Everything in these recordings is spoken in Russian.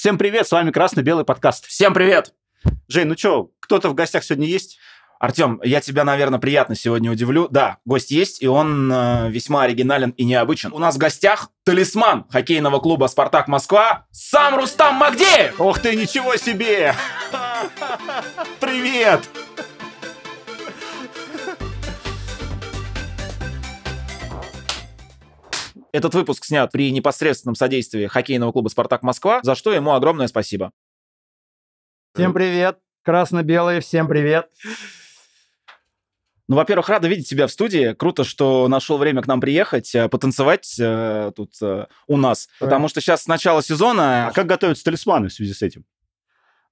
Всем привет, с вами Красно-Белый подкаст. Всем привет! Жень, ну что, кто-то в гостях сегодня есть? Артем, я тебя, наверное, приятно сегодня удивлю. Да, гость есть, и он э, весьма оригинален и необычен. У нас в гостях талисман хоккейного клуба «Спартак Москва» сам Рустам Магдеев! Ух ты, ничего себе! Привет! Этот выпуск снят при непосредственном содействии хоккейного клуба «Спартак Москва», за что ему огромное спасибо. Всем привет! Красно-белые, всем привет! Ну, во-первых, рада видеть тебя в студии. Круто, что нашел время к нам приехать, э, потанцевать э, тут э, у нас. Да. Потому что сейчас начало сезона... А как готовятся талисманы в связи с этим?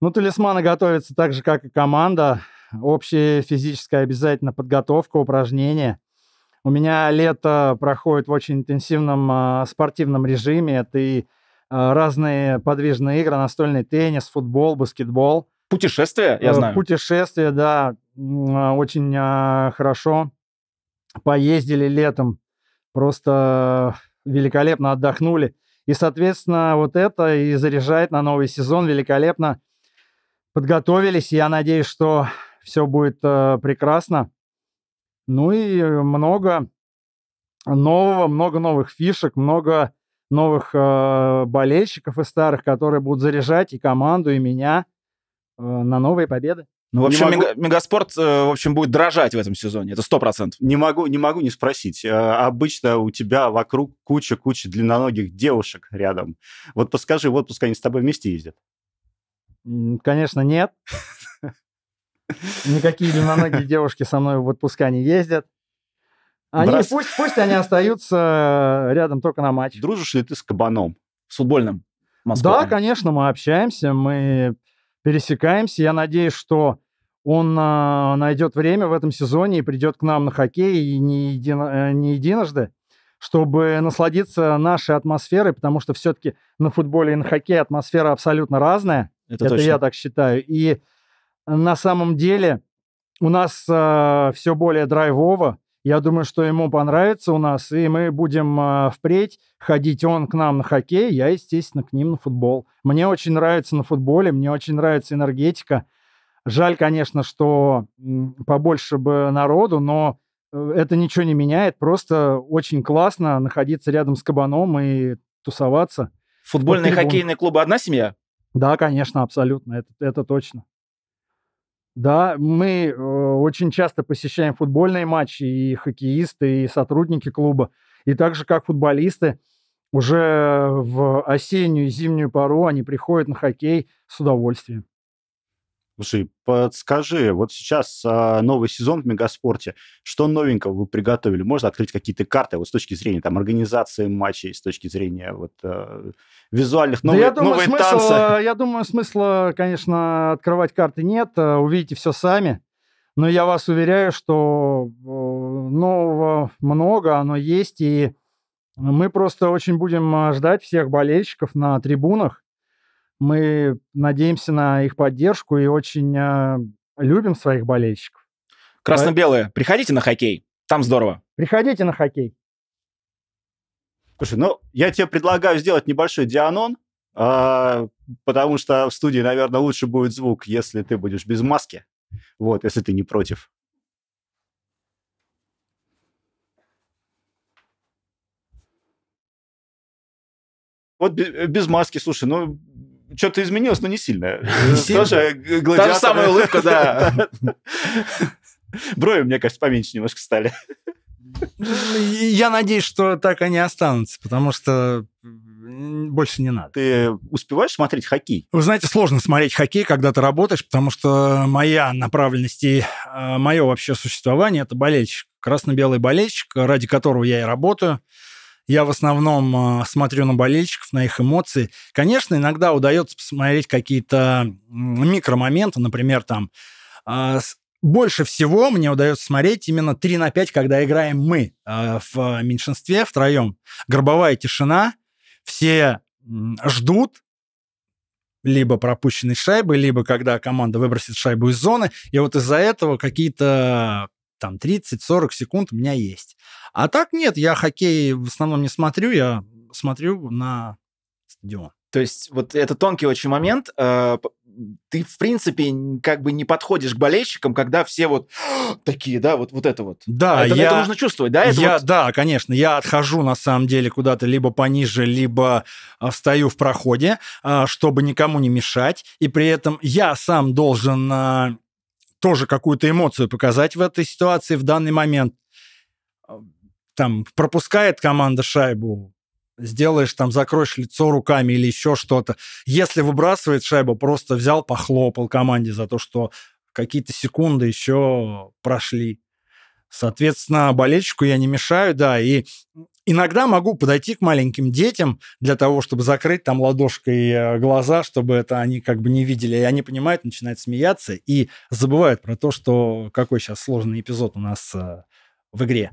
Ну, талисманы готовятся так же, как и команда. Общая физическая обязательно подготовка, упражнения. У меня лето проходит в очень интенсивном а, спортивном режиме. Это и а, разные подвижные игры, настольный теннис, футбол, баскетбол. Путешествия, я э, знаю. Путешествия, да, а, очень хорошо. Поездили летом, просто великолепно отдохнули. И, соответственно, вот это и заряжает на новый сезон великолепно. Подготовились, я надеюсь, что все будет э, прекрасно. Ну и э, много нового, много новых фишек, много новых э, болельщиков и старых, которые будут заряжать и команду, и меня э, на новые победы. Ну, в общем, не могу... Мегаспорт, э, в общем, будет дрожать в этом сезоне, это сто процентов. Не могу, не могу не спросить. Э, обычно у тебя вокруг куча-куча длинноногих девушек рядом. Вот подскажи, вот пускай они с тобой вместе ездят. Конечно, нет. Никакие длинноногие девушки со мной в отпуска не ездят. Они, пусть, пусть они остаются э, рядом только на матч. Дружишь ли ты с кабаном? С футбольным? Москвой? Да, конечно, мы общаемся, мы пересекаемся. Я надеюсь, что он а, найдет время в этом сезоне и придет к нам на хоккей и не, едино, э, не единожды, чтобы насладиться нашей атмосферой, потому что все-таки на футболе и на хоккее атмосфера абсолютно разная. Это, это точно. я так считаю. И на самом деле у нас э, а, все более драйвово. Я думаю, что ему понравится у нас, и мы будем э, впредь ходить он к нам на хоккей, я, естественно, к ним на футбол. Мне очень нравится на футболе, мне очень нравится энергетика. Жаль, конечно, что побольше бы народу, но э, это ничего не меняет. Просто очень классно находиться рядом с кабаном и тусоваться. Футбольные и хоккейные клубы одна семья? Да, конечно, абсолютно, это, это точно. Да, мы э, очень часто посещаем футбольные матчи, и хоккеисты, и сотрудники клуба, и также как футболисты. Уже в осеннюю и зимнюю пару они приходят на хоккей с удовольствием. Слушай, подскажи, вот сейчас а, новый сезон в Мегаспорте. Что новенького вы приготовили? Можно открыть какие-то карты вот с точки зрения там организации матчей, с точки зрения вот а, визуальных новых, да я э, Я думаю, смысла, конечно, открывать карты нет. Э, увидите все сами. Но я вас уверяю, что нового много, оно есть, и мы просто очень будем ждать всех болельщиков на трибунах мы надеемся на их поддержку и очень э, любим своих болельщиков. Красно-белые, приходите на хоккей, там здорово. Приходите на хоккей. Слушай, ну, я тебе предлагаю сделать небольшой дианон, э, потому что в студии, наверное, лучше будет звук, если ты будешь без маски. Вот, если ты не против. Вот без маски, слушай, ну что-то изменилось, но не сильно. Тоже гладиатор. Э, Та же самая улыбка, да. Брови, мне кажется, поменьше немножко стали. Я надеюсь, что так они останутся, потому что больше не надо. Ты успеваешь смотреть хоккей? Вы знаете, сложно смотреть хоккей, когда ты работаешь, потому что моя направленность и э, мое вообще существование – это болельщик. Красно-белый болельщик, ради которого я и работаю – я в основном а, смотрю на болельщиков, на их эмоции. Конечно, иногда удается посмотреть какие-то микромоменты, например, там а, больше всего мне удается смотреть именно 3 на 5, когда играем мы а, в меньшинстве втроем. Гробовая тишина, все ждут, либо пропущенной шайбы, либо когда команда выбросит шайбу из зоны. И вот из-за этого какие-то там 30-40 секунд у меня есть. А так нет, я хоккей в основном не смотрю, я смотрю на стадион. То есть вот это тонкий очень момент. Э, ты, в принципе, как бы не подходишь к болельщикам, когда все вот такие, да, вот, вот это вот. Да, а это, я, это нужно чувствовать, да? Это я, вот... Да, конечно. Я отхожу, на самом деле, куда-то либо пониже, либо а, встаю в проходе, а, чтобы никому не мешать. И при этом я сам должен тоже какую-то эмоцию показать в этой ситуации в данный момент там пропускает команда шайбу, сделаешь там, закроешь лицо руками или еще что-то. Если выбрасывает шайбу, просто взял, похлопал команде за то, что какие-то секунды еще прошли. Соответственно, болельщику я не мешаю, да, и иногда могу подойти к маленьким детям для того, чтобы закрыть там ладошкой э, глаза, чтобы это они как бы не видели. И они понимают, начинают смеяться и забывают про то, что какой сейчас сложный эпизод у нас э, в игре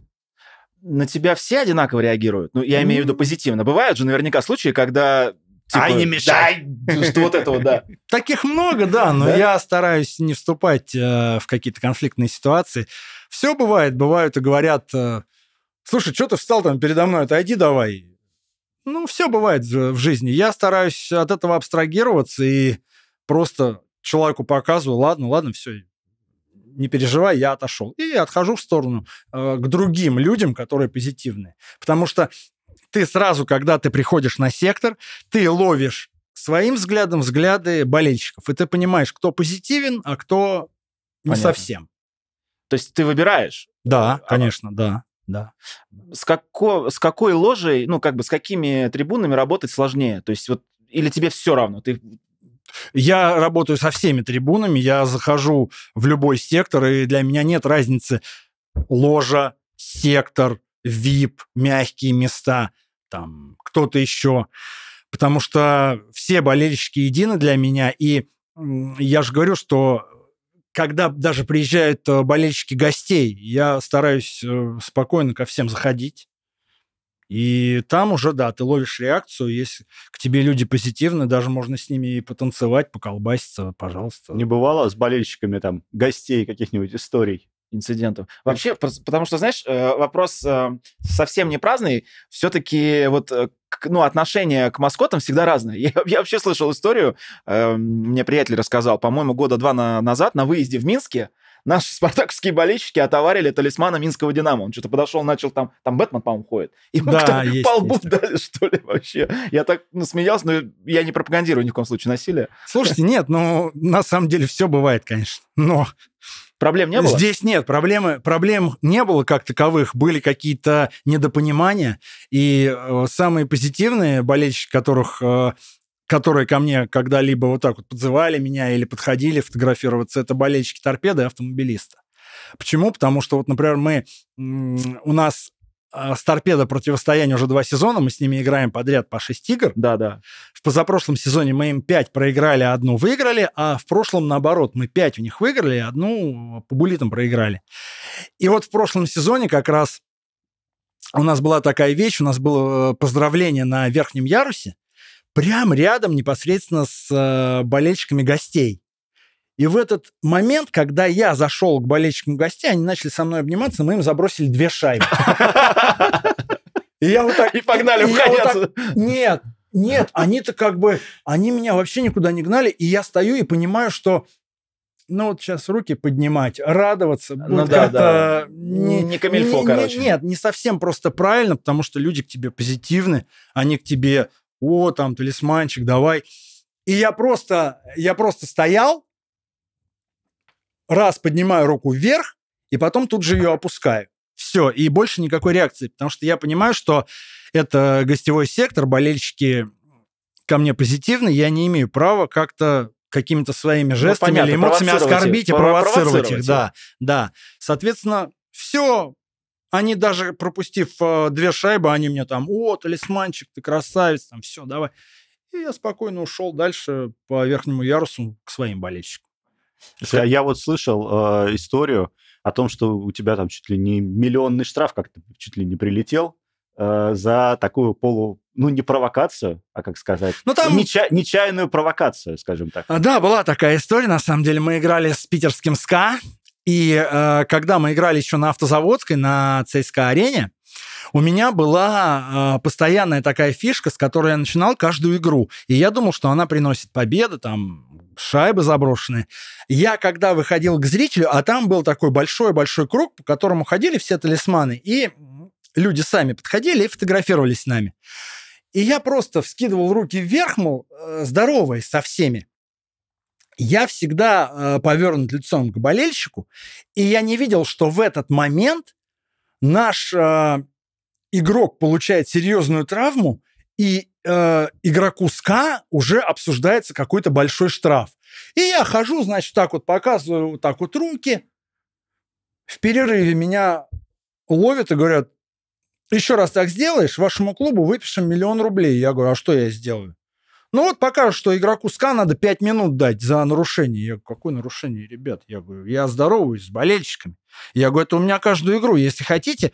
на тебя все одинаково реагируют. Ну, я имею в виду позитивно. Бывают же наверняка случаи, когда Типа, а не мешай! Да, что вот этого, да. Таких много, да, но я стараюсь не вступать э, в какие-то конфликтные ситуации. Все бывает, бывают и говорят, э, слушай, что ты встал там передо мной, отойди давай. Ну, все бывает в жизни. Я стараюсь от этого абстрагироваться и просто человеку показываю, ладно, ладно, все, не переживай, я отошел. И отхожу в сторону э, к другим людям, которые позитивные. Потому что ты сразу, когда ты приходишь на сектор, ты ловишь своим взглядом взгляды болельщиков. И ты понимаешь, кто позитивен, а кто не Понятно. совсем. То есть ты выбираешь? Да, а, конечно, да. Да. С, како, с какой ложей, ну, как бы, с какими трибунами работать сложнее? То есть вот или тебе все равно? Ты я работаю со всеми трибунами, я захожу в любой сектор, и для меня нет разницы ложа, сектор, VIP, мягкие места, там кто-то еще. Потому что все болельщики едины для меня, и я же говорю, что когда даже приезжают э, болельщики гостей, я стараюсь э, спокойно ко всем заходить, и там уже, да, ты ловишь реакцию, если к тебе люди позитивны, даже можно с ними и потанцевать, поколбаситься, пожалуйста. Не бывало с болельщиками там гостей каких-нибудь историй? инцидентов. Вообще, потому что, знаешь, э, вопрос э, совсем не праздный. Все-таки вот э, ну, отношение к маскотам всегда разное. Я, я вообще слышал историю, мне приятель рассказал, по-моему, года два на, назад на выезде в Минске наши спартаковские болельщики отоварили талисмана Минского Динамо. Он что-то подошел, начал там, там Бэтмен, по-моему, ходит. И да, есть, по лбу есть. дали, что ли, вообще. Я так насмеялся, но я не пропагандирую ни в коем случае насилие. Слушайте, нет, ну, на самом деле все бывает, конечно, но... Проблем не было? Здесь нет, проблемы, проблем не было как таковых, были какие-то недопонимания, и э, самые позитивные болельщики, которых э, которые ко мне когда-либо вот так вот подзывали меня или подходили фотографироваться, это болельщики торпеды и автомобилиста. Почему? Потому что вот, например, мы, у нас э, с торпедо противостояние уже два сезона, мы с ними играем подряд по шесть игр. Да, да. В позапрошлом сезоне мы им пять проиграли, одну выиграли, а в прошлом наоборот, мы пять у них выиграли, одну по булитам проиграли. И вот в прошлом сезоне как раз у нас была такая вещь, у нас было э, поздравление на верхнем ярусе, прям рядом непосредственно с э, болельщиками гостей. И в этот момент, когда я зашел к болельщикам гостей, они начали со мной обниматься, мы им забросили две шайбы. И я вот так... И погнали Нет, нет, они-то как бы... Они меня вообще никуда не гнали, и я стою и понимаю, что ну вот сейчас руки поднимать, радоваться ну, да, да. не, не камильфо, не, короче. нет, не совсем просто правильно, потому что люди к тебе позитивны, они к тебе о, там, талисманчик, давай. И я просто, я просто стоял, раз поднимаю руку вверх, и потом тут же ее опускаю. Все, и больше никакой реакции, потому что я понимаю, что это гостевой сектор, болельщики ко мне позитивны, я не имею права как-то какими-то своими ну, жестами ну, понятно, или эмоциями оскорбить и провоцировать, э, провоцировать их, да, да. Соответственно, все, они даже, пропустив э, две шайбы, они мне там, о, талисманчик, ты красавец, там, все, давай. И я спокойно ушел дальше по верхнему ярусу к своим болельщикам. Я, а я вот слышал э, историю о том, что у тебя там чуть ли не миллионный штраф как-то чуть ли не прилетел э, за такую полу, ну не провокацию, а как сказать, ну, там... неча- нечаянную провокацию, скажем так. А, да, была такая история. На самом деле мы играли с питерским СКА, и э, когда мы играли еще на автозаводской, на ЦСКА-арене, у меня была э, постоянная такая фишка, с которой я начинал каждую игру. И я думал, что она приносит победы, там, шайбы заброшенные. Я когда выходил к зрителю, а там был такой большой-большой круг, по которому ходили все талисманы, и люди сами подходили и фотографировались с нами. И я просто вскидывал руки вверх, мол, э, здоровый со всеми я всегда э, повернут лицом к болельщику, и я не видел, что в этот момент наш э, игрок получает серьезную травму, и э, игроку СКА уже обсуждается какой-то большой штраф. И я хожу, значит, так вот показываю, вот так вот руки. В перерыве меня ловят и говорят, еще раз так сделаешь, вашему клубу выпишем миллион рублей. Я говорю, а что я сделаю? Ну вот пока что игроку СКА надо 5 минут дать за нарушение. Я говорю, какое нарушение, ребят? Я говорю, я здороваюсь с болельщиками. Я говорю, это у меня каждую игру. Если хотите,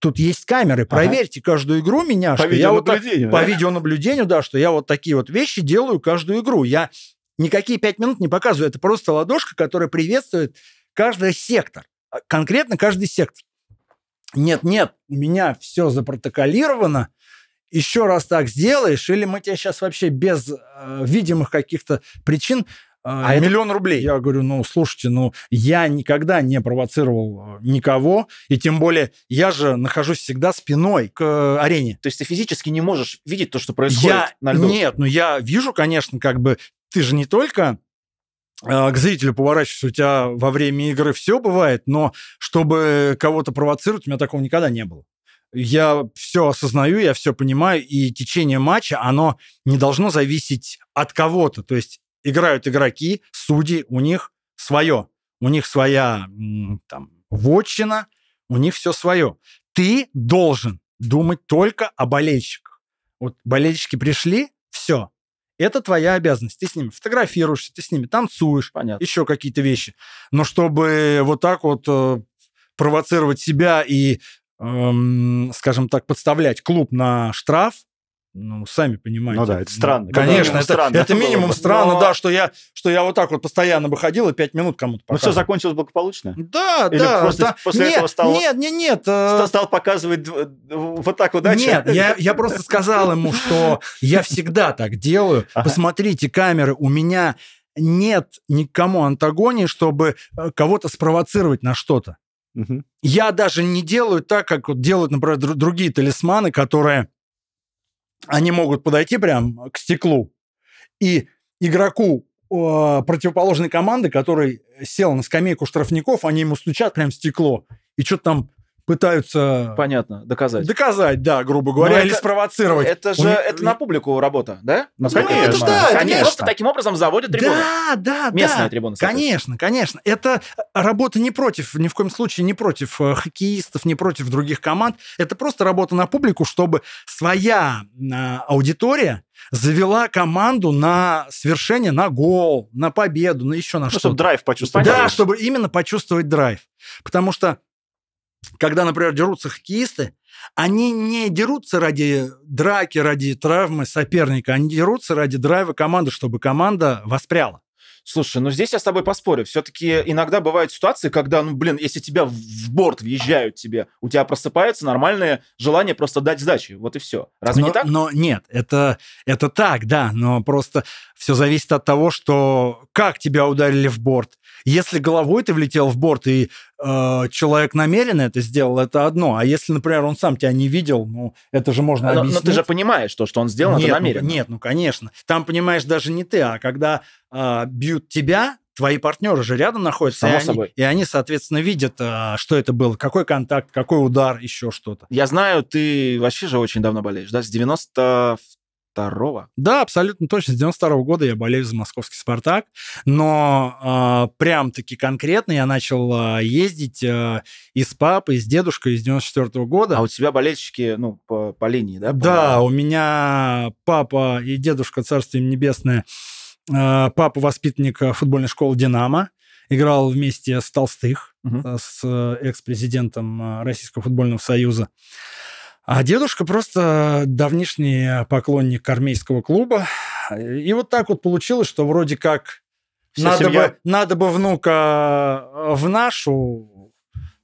тут есть камеры, проверьте ага. каждую игру меня. По что я вот так, По видеонаблюдению, да, что я вот такие вот вещи делаю каждую игру. Я никакие 5 минут не показываю. Это просто ладошка, которая приветствует каждый сектор. Конкретно каждый сектор. Нет, нет, у меня все запротоколировано, еще раз так сделаешь, или мы тебя сейчас вообще без э, видимых каких-то причин э, а миллион это... рублей. Я говорю, ну, слушайте, ну, я никогда не провоцировал э, никого, и тем более я же нахожусь всегда спиной к э, арене. То есть ты физически не можешь видеть то, что происходит я... на льду? Нет, ну, я вижу, конечно, как бы, ты же не только к зрителю поворачиваешься, у тебя во время игры все бывает, но чтобы кого-то провоцировать, у меня такого никогда не было я все осознаю, я все понимаю, и течение матча, оно не должно зависеть от кого-то. То есть играют игроки, судьи, у них свое, у них своя там, вотчина, у них все свое. Ты должен думать только о болельщиках. Вот болельщики пришли, все, это твоя обязанность. Ты с ними фотографируешься, ты с ними танцуешь, Понятно. еще какие-то вещи. Но чтобы вот так вот э, провоцировать себя и эм, скажем так, подставлять клуб на штраф, ну, сами понимаете. Ну да, это странно. Конечно, это, странно. это минимум но... странно, да, что я, что я вот так вот постоянно выходил и пять минут кому-то ну, показывал. Ну, все закончилось благополучно? Да, Или да. просто да. после нет, этого стал... Нет, нет, нет. Э, стал, стал показывать вот так вот дальше? Нет, я, я просто сказал ему, что я всегда так делаю. Посмотрите, камеры у меня нет никому антагонии, чтобы э, кого-то спровоцировать на что-то. Я даже не делаю так, как вот делают, например, другие талисманы, которые они могут подойти прям к стеклу и игроку э, противоположной команды, который сел на скамейку штрафников, они ему стучат прям в стекло и что-то там пытаются... Понятно, доказать. Доказать, да, грубо говоря, Но или это, спровоцировать. Это же, У... это на публику работа, да? Ну, Насколько ну, я это понимаю? да, конечно. просто таким образом заводят трибуны. Да, да, Местные да. трибуны. Конечно, конечно. Это э, работа не против, ни в коем случае не против э, хоккеистов, не против других команд. Это просто работа на публику, чтобы своя э, аудитория завела команду на свершение, на гол, на победу, на еще на ну, что-то. чтобы драйв почувствовать. Да, чтобы именно почувствовать драйв. Потому что когда, например, дерутся хоккеисты, они не дерутся ради драки, ради травмы соперника, они дерутся ради драйва команды, чтобы команда воспряла. Слушай, ну здесь я с тобой поспорю. Все-таки иногда бывают ситуации, когда, ну, блин, если тебя в борт въезжают тебе, у тебя просыпается нормальное желание просто дать сдачи. Вот и все. Разве но, не так? Но нет, это, это так, да. Но просто все зависит от того, что как тебя ударили в борт. Если головой ты влетел в борт и э, человек намеренно это сделал, это одно. А если, например, он сам тебя не видел, ну, это же можно э, но, объяснить. Но ты же понимаешь, то, что он сделал, нет, это ну, намеренно. Ну, нет, ну, конечно. Там понимаешь даже не ты, а когда а, бьют тебя, твои партнеры же рядом находятся, Само и, собой. Они, и они, соответственно, видят, а, что это был, какой контакт, какой удар, еще что-то. Я знаю, ты вообще же очень давно болеешь, да, с 92 второго? Да, абсолютно точно. С 92-го года я болею за московский «Спартак», но э, прям-таки конкретно я начал э, ездить э, и с папой, и с дедушкой из 94-го года. А у тебя болельщики, ну, по, по линии, да? По... Да, у меня папа и дедушка, царство им небесное, Э, папа воспитанник э, футбольной школы «Динамо». Играл вместе с Толстых, угу. с экс-президентом Российского футбольного союза. А дедушка просто давнишний поклонник армейского клуба. И вот так вот получилось, что вроде как надо бы, надо бы внука в нашу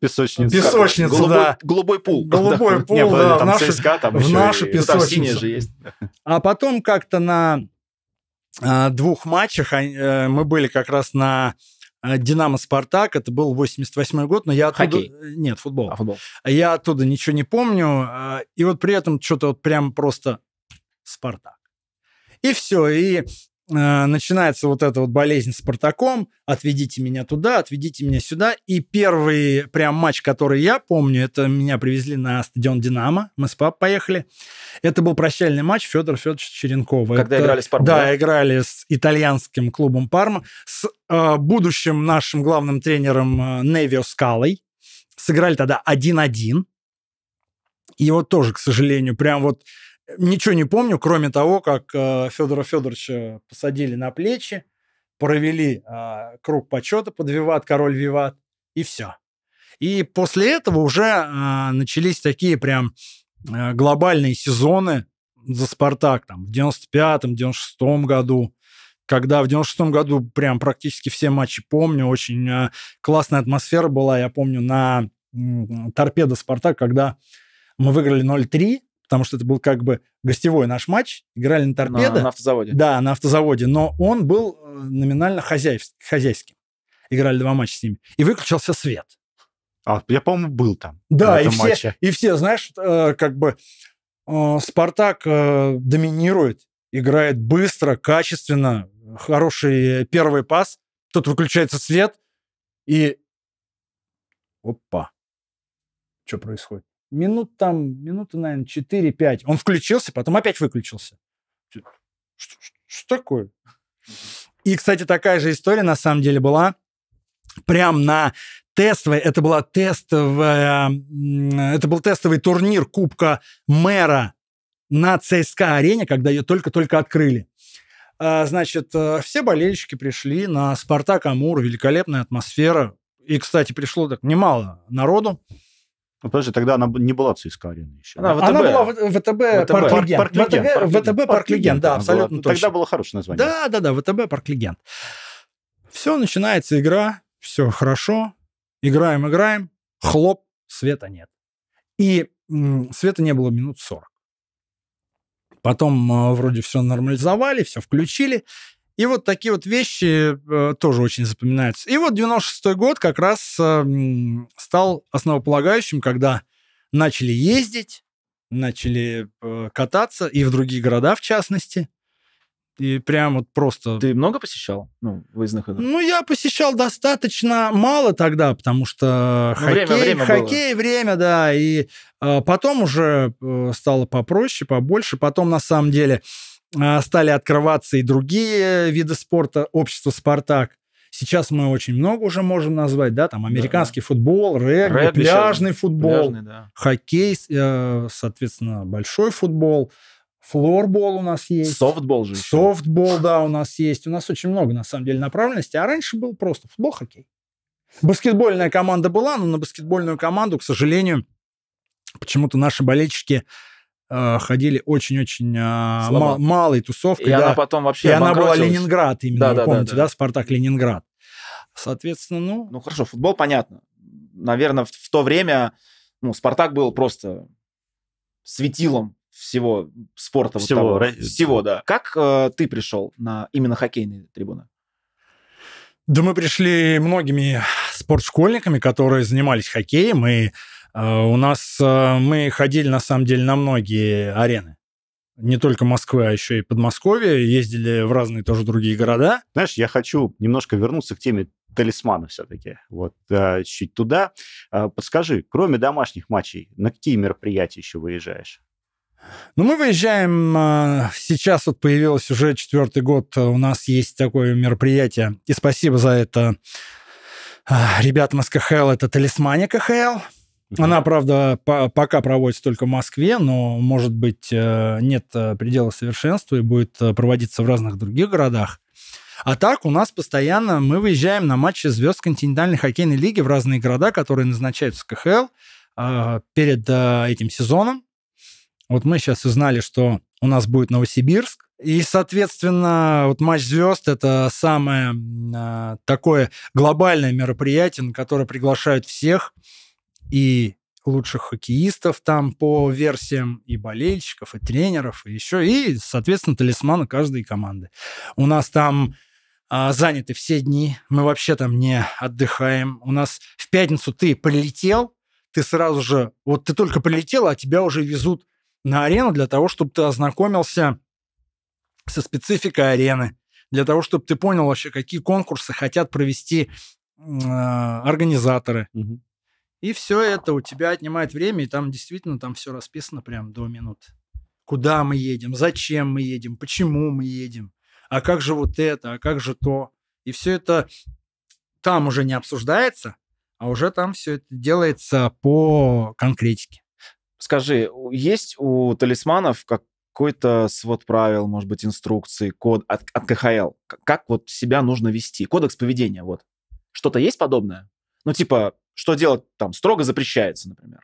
песочницу. Песочницу, голубой, да. Голубой пул. Голубой да. пул, Не, да. Там в нашу, ЦСКА, там в нашу и... песочницу. Там же есть. А потом как-то на а, двух матчах а, э, мы были как раз на э, Динамо Спартак, это был 88 год, но я оттуда... Хоккей. Э, нет, футбол. А, футбол. Я оттуда ничего не помню, и вот при этом что-то вот прям просто Спартак. И все, и Э, начинается вот эта вот болезнь с Спартаком, отведите меня туда, отведите меня сюда. И первый прям матч, который я помню, это меня привезли на стадион «Динамо», мы с папой поехали. Это был прощальный матч Федора Федоровича Черенкова. Когда это, играли с Парма. Да, да, играли с итальянским клубом Парма, с э, будущим нашим главным тренером э, Невио Скалой. Сыграли тогда 1-1. И вот тоже, к сожалению, прям вот Ничего не помню, кроме того, как э, Федора Федоровича посадили на плечи, провели а, круг почета под Виват, король Виват, и все. И после этого уже а, начались такие прям э, глобальные сезоны за «Спартак» там, в 95-м, 96-м году, когда в 96-м году прям практически все матчи помню, очень э, классная атмосфера была, я помню, на торпедо «Спартак», когда мы выиграли 0-3, потому что это был как бы гостевой наш матч, играли на торпедо. На, на автозаводе. Да, на автозаводе, но он был э, номинально хозяев, хозяйским. Играли два матча с ними. И выключился свет. А, я, по-моему, был там. Да, и все, матче. и все, знаешь, э, как бы э, Спартак э, доминирует, играет быстро, качественно, хороший первый пас, тут выключается свет, и... Опа. Что происходит? минут там, минуты, наверное, 4-5. Он включился, потом опять выключился. Что, что, что такое? И, кстати, такая же история на самом деле была прям на тестовой, это была тестовая, это был тестовый турнир Кубка мэра на ЦСКА-арене, когда ее только-только открыли. А, значит, э, все болельщики пришли на «Спартак Амур», великолепная атмосфера. И, кстати, пришло так немало народу. Ну, потому тогда она не была ЦСКА арена еще. Она, да? ВТБ. она была ВТБ, Парк Легенд. Парк, парк ВТБ, парк, ВТБ Легенд, да, абсолютно ну, точно. Тогда было хорошее название. Да, да, да, ВТБ Парк Легенд. Все, начинается игра, все хорошо, играем, играем, хлоп, света нет. И света не было минут 40. Потом э, вроде все нормализовали, все включили, и вот такие вот вещи э, тоже очень запоминаются. И вот 96-й год как раз э, стал основополагающим, когда начали ездить, начали э, кататься, и в другие города в частности. И прям вот просто... Ты много посещал? Ну, выездных игр? Ну, я посещал достаточно мало тогда, потому что ну, хоккей, время, время, хоккей было. время, да. И э, потом уже э, стало попроще, побольше. Потом, на самом деле, э, Э, стали открываться и другие виды спорта, общество «Спартак». Сейчас мы очень много уже можем назвать, да, там американский да, да. футбол, регби, регби пляжный сейчас, футбол, пляжный, да. хоккей, э, соответственно, большой футбол, флорбол у нас есть. Софтбол же еще. Софтбол, да, у нас есть. У нас очень много, на самом деле, направленностей. А раньше был просто футбол, хоккей. Баскетбольная команда была, но на баскетбольную команду, к сожалению, почему-то наши болельщики Э, ходили очень-очень а, мал, малой тусовкой. И да. она потом вообще И она была Ленинград именно, да, да, помните, да, да. да, Спартак Ленинград. Соответственно, ну... Ну хорошо, футбол понятно. Наверное, в, в то время ну, Спартак был просто светилом всего спорта. Всего, вот того. всего да. Как э, ты пришел на именно хоккейные трибуны? Да мы пришли многими спортшкольниками, которые занимались хоккеем, и а, у нас а, мы ходили, на самом деле, на многие арены. Не только Москвы, а еще и Подмосковье, Ездили в разные тоже другие города. Знаешь, я хочу немножко вернуться к теме талисмана все-таки. Вот а, чуть туда. Подскажи, кроме домашних матчей, на какие мероприятия еще выезжаешь? Ну, мы выезжаем сейчас, вот появилось уже четвертый год, у нас есть такое мероприятие, и спасибо за это ребятам из КХЛ, это «Талисмане КХЛ», она, правда, по пока проводится только в Москве, но, может быть, э, нет э, предела совершенства и будет э, проводиться в разных других городах. А так у нас постоянно мы выезжаем на матчи звезд континентальной хоккейной лиги в разные города, которые назначаются КХЛ перед этим сезоном. Вот мы сейчас узнали, что у нас будет Новосибирск, и, соответственно, вот матч звезд это самое такое глобальное мероприятие, на которое приглашают всех и лучших хоккеистов там по версиям и болельщиков, и тренеров, и еще, и, соответственно, талисмана каждой команды. У нас там а, заняты все дни, мы вообще там не отдыхаем. У нас в пятницу ты прилетел, ты сразу же, вот ты только прилетел, а тебя уже везут на арену для того, чтобы ты ознакомился со спецификой арены, для того, чтобы ты понял вообще, какие конкурсы хотят провести э, организаторы. Угу. И все это у тебя отнимает время, и там действительно там все расписано прям до минут. Куда мы едем, зачем мы едем, почему мы едем, а как же вот это, а как же то. И все это там уже не обсуждается, а уже там все это делается по конкретике. Скажи, есть у талисманов какой-то свод правил, может быть, инструкции, код от, от КХЛ? Как вот себя нужно вести? Кодекс поведения, вот. Что-то есть подобное? Ну, типа, что делать там строго запрещается, например?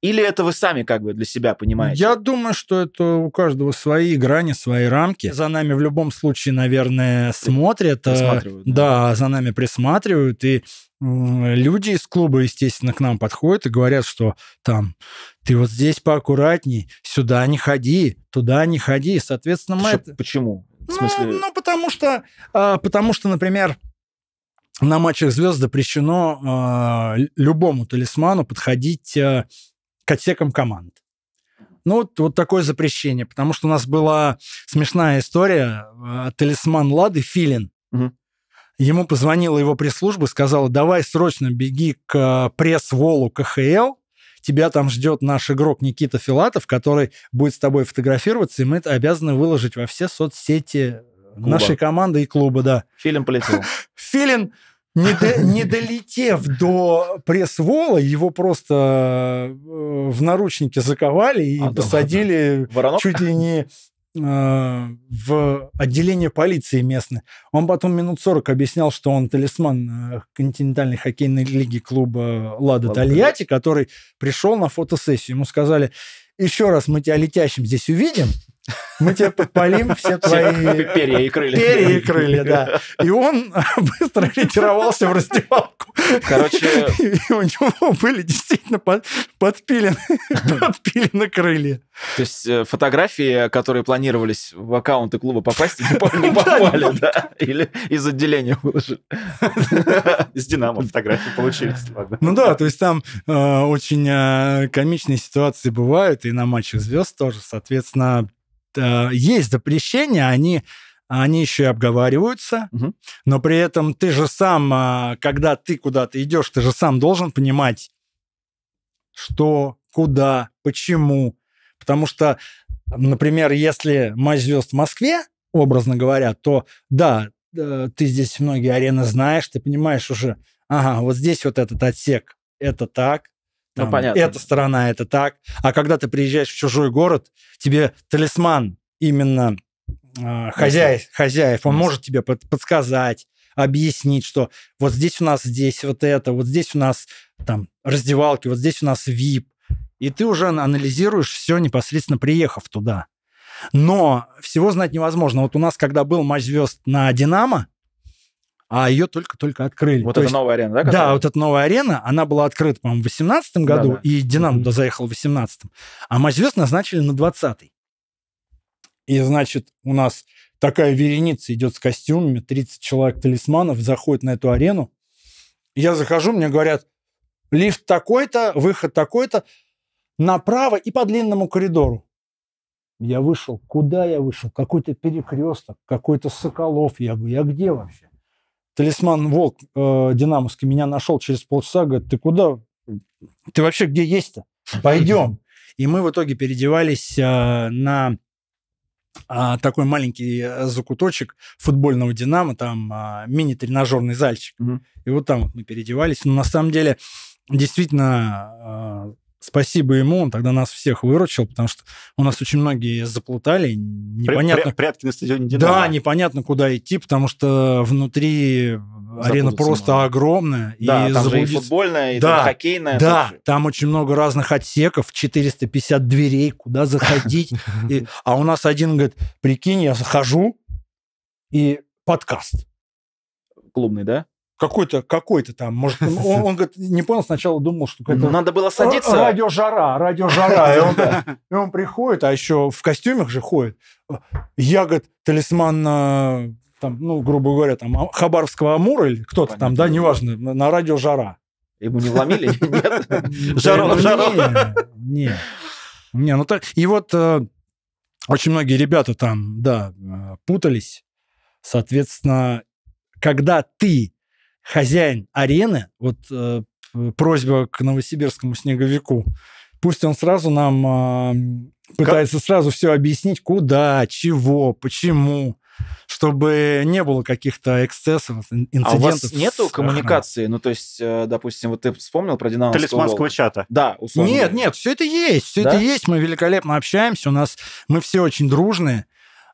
Или это вы сами как бы для себя понимаете? Я думаю, что это у каждого свои грани, свои рамки. За нами в любом случае, наверное, смотрят. Э, да, да за нами присматривают. И люди из клуба, естественно, к нам подходят и говорят, что там ты вот здесь поаккуратней, сюда не ходи, туда не ходи. Соответственно, мы... Что, это... Почему? В ну, смысле... Ну, ну, потому что, а, потому что, например, на матчах звезд запрещено э, любому талисману подходить э, к отсекам команд. Ну, вот, вот такое запрещение, потому что у нас была смешная история. Э, талисман Лады Филин. Угу. Ему позвонила его пресс-служба, сказала, давай срочно беги к э, пресс-волу КХЛ, тебя там ждет наш игрок Никита Филатов, который будет с тобой фотографироваться, и мы это обязаны выложить во все соцсети клуба. нашей команды и клуба, да. Филин полетел. Филин, не, до, не долетев до пресс-вола, его просто э, в наручники заковали и а, посадили да, да. чуть ли не э, в отделение полиции местной. Он потом минут 40 объяснял, что он талисман э, континентальной хоккейной лиги клуба «Лада, Лада Тольятти», который пришел на фотосессию. Ему сказали, еще раз мы тебя летящим здесь увидим, мы тебе подпалим все твои... Перья и крылья. Перья и крылья, да. И он быстро ретировался в раздевалку. Короче... И у него были действительно подпилены, подпилены крылья. То есть э, фотографии, которые планировались в аккаунты клуба попасть, не попали, да? Или из отделения выложили? Из Динамо фотографии получились, ладно. Ну да, то есть там э, очень э, комичные ситуации бывают, и на матчах звезд тоже, соответственно, Э, есть запрещения, они они еще и обговариваются, угу. но при этом ты же сам, а, когда ты куда-то идешь, ты же сам должен понимать, что, куда, почему. Потому что, например, если матч звезд в Москве, образно говоря, то да, э, ты здесь многие арены знаешь, ты понимаешь уже, ага, вот здесь вот этот отсек, это так, ну, там, ну, понятно. Эта сторона, это так. А когда ты приезжаешь в чужой город, тебе талисман именно э, а, хозяев, хозяев, он может тебе под, подсказать, объяснить, что вот здесь у нас здесь вот это, вот здесь у нас там раздевалки, вот здесь у нас VIP. И ты уже анализируешь все непосредственно приехав туда. Но всего знать невозможно. Вот у нас, когда был матч звезд на «Динамо», а ее только-только открыли. Вот То эта есть, новая арена, да? Которая... Да, вот эта новая арена, она была открыта, по-моему, в 18 году, да, да. и «Динамо» mm-hmm. заехал в 18 а матч звезд назначили на 20 И, значит, у нас такая вереница идет с костюмами, 30 человек-талисманов заходят на эту арену. Я захожу, мне говорят, лифт такой-то, выход такой-то, направо и по длинному коридору. Я вышел. Куда я вышел? Какой-то перекресток, какой-то Соколов. Я говорю, я «А где вообще? талисман Волк э, Динамовский меня нашел через полчаса, говорит, ты куда? Ты вообще где есть-то? Пойдем. И мы в итоге переодевались э, на э, такой маленький э, закуточек футбольного «Динамо», там э, мини-тренажерный зальчик. Угу. И вот там вот мы переодевались. Но на самом деле действительно э, Спасибо ему, он тогда нас всех выручил, потому что у нас очень многие заплутали, непонятно... Пря прятки на стадионе Динамо. Да, непонятно, куда идти, потому что внутри Запутаться арена просто можно. огромная. Да, и там забудет... же и футбольная, и да, хоккейная. Да, тоже. там очень много разных отсеков, 450 дверей, куда заходить. А у нас один говорит, прикинь, я захожу, и подкаст. Клубный, да? какой-то, какой-то там, может, он, он, он говорит, не понял, сначала думал, что это... Надо было садиться. радио жара радио жара И он, и он приходит, а еще в костюмах же ходит. Я, говорит, талисман, а, там, ну, грубо говоря, там, а, Хабаровского Амура или кто-то там, да, неважно, на радио жара. Ему не вломили? Нет? жара жару. Не, ну так, и вот э, очень многие ребята там, да, э, путались. Соответственно, когда ты хозяин арены, вот э, просьба к новосибирскому снеговику, пусть он сразу нам э, пытается как? сразу все объяснить, куда, чего, почему чтобы не было каких-то эксцессов, инцидентов. А у вас нету коммуникации? Ну, то есть, э, допустим, вот ты вспомнил про Динамо. Талисманского чата. Да, условно. Нет, говоря. нет, все это есть, все да? это есть. Мы великолепно общаемся, у нас, мы все очень дружные,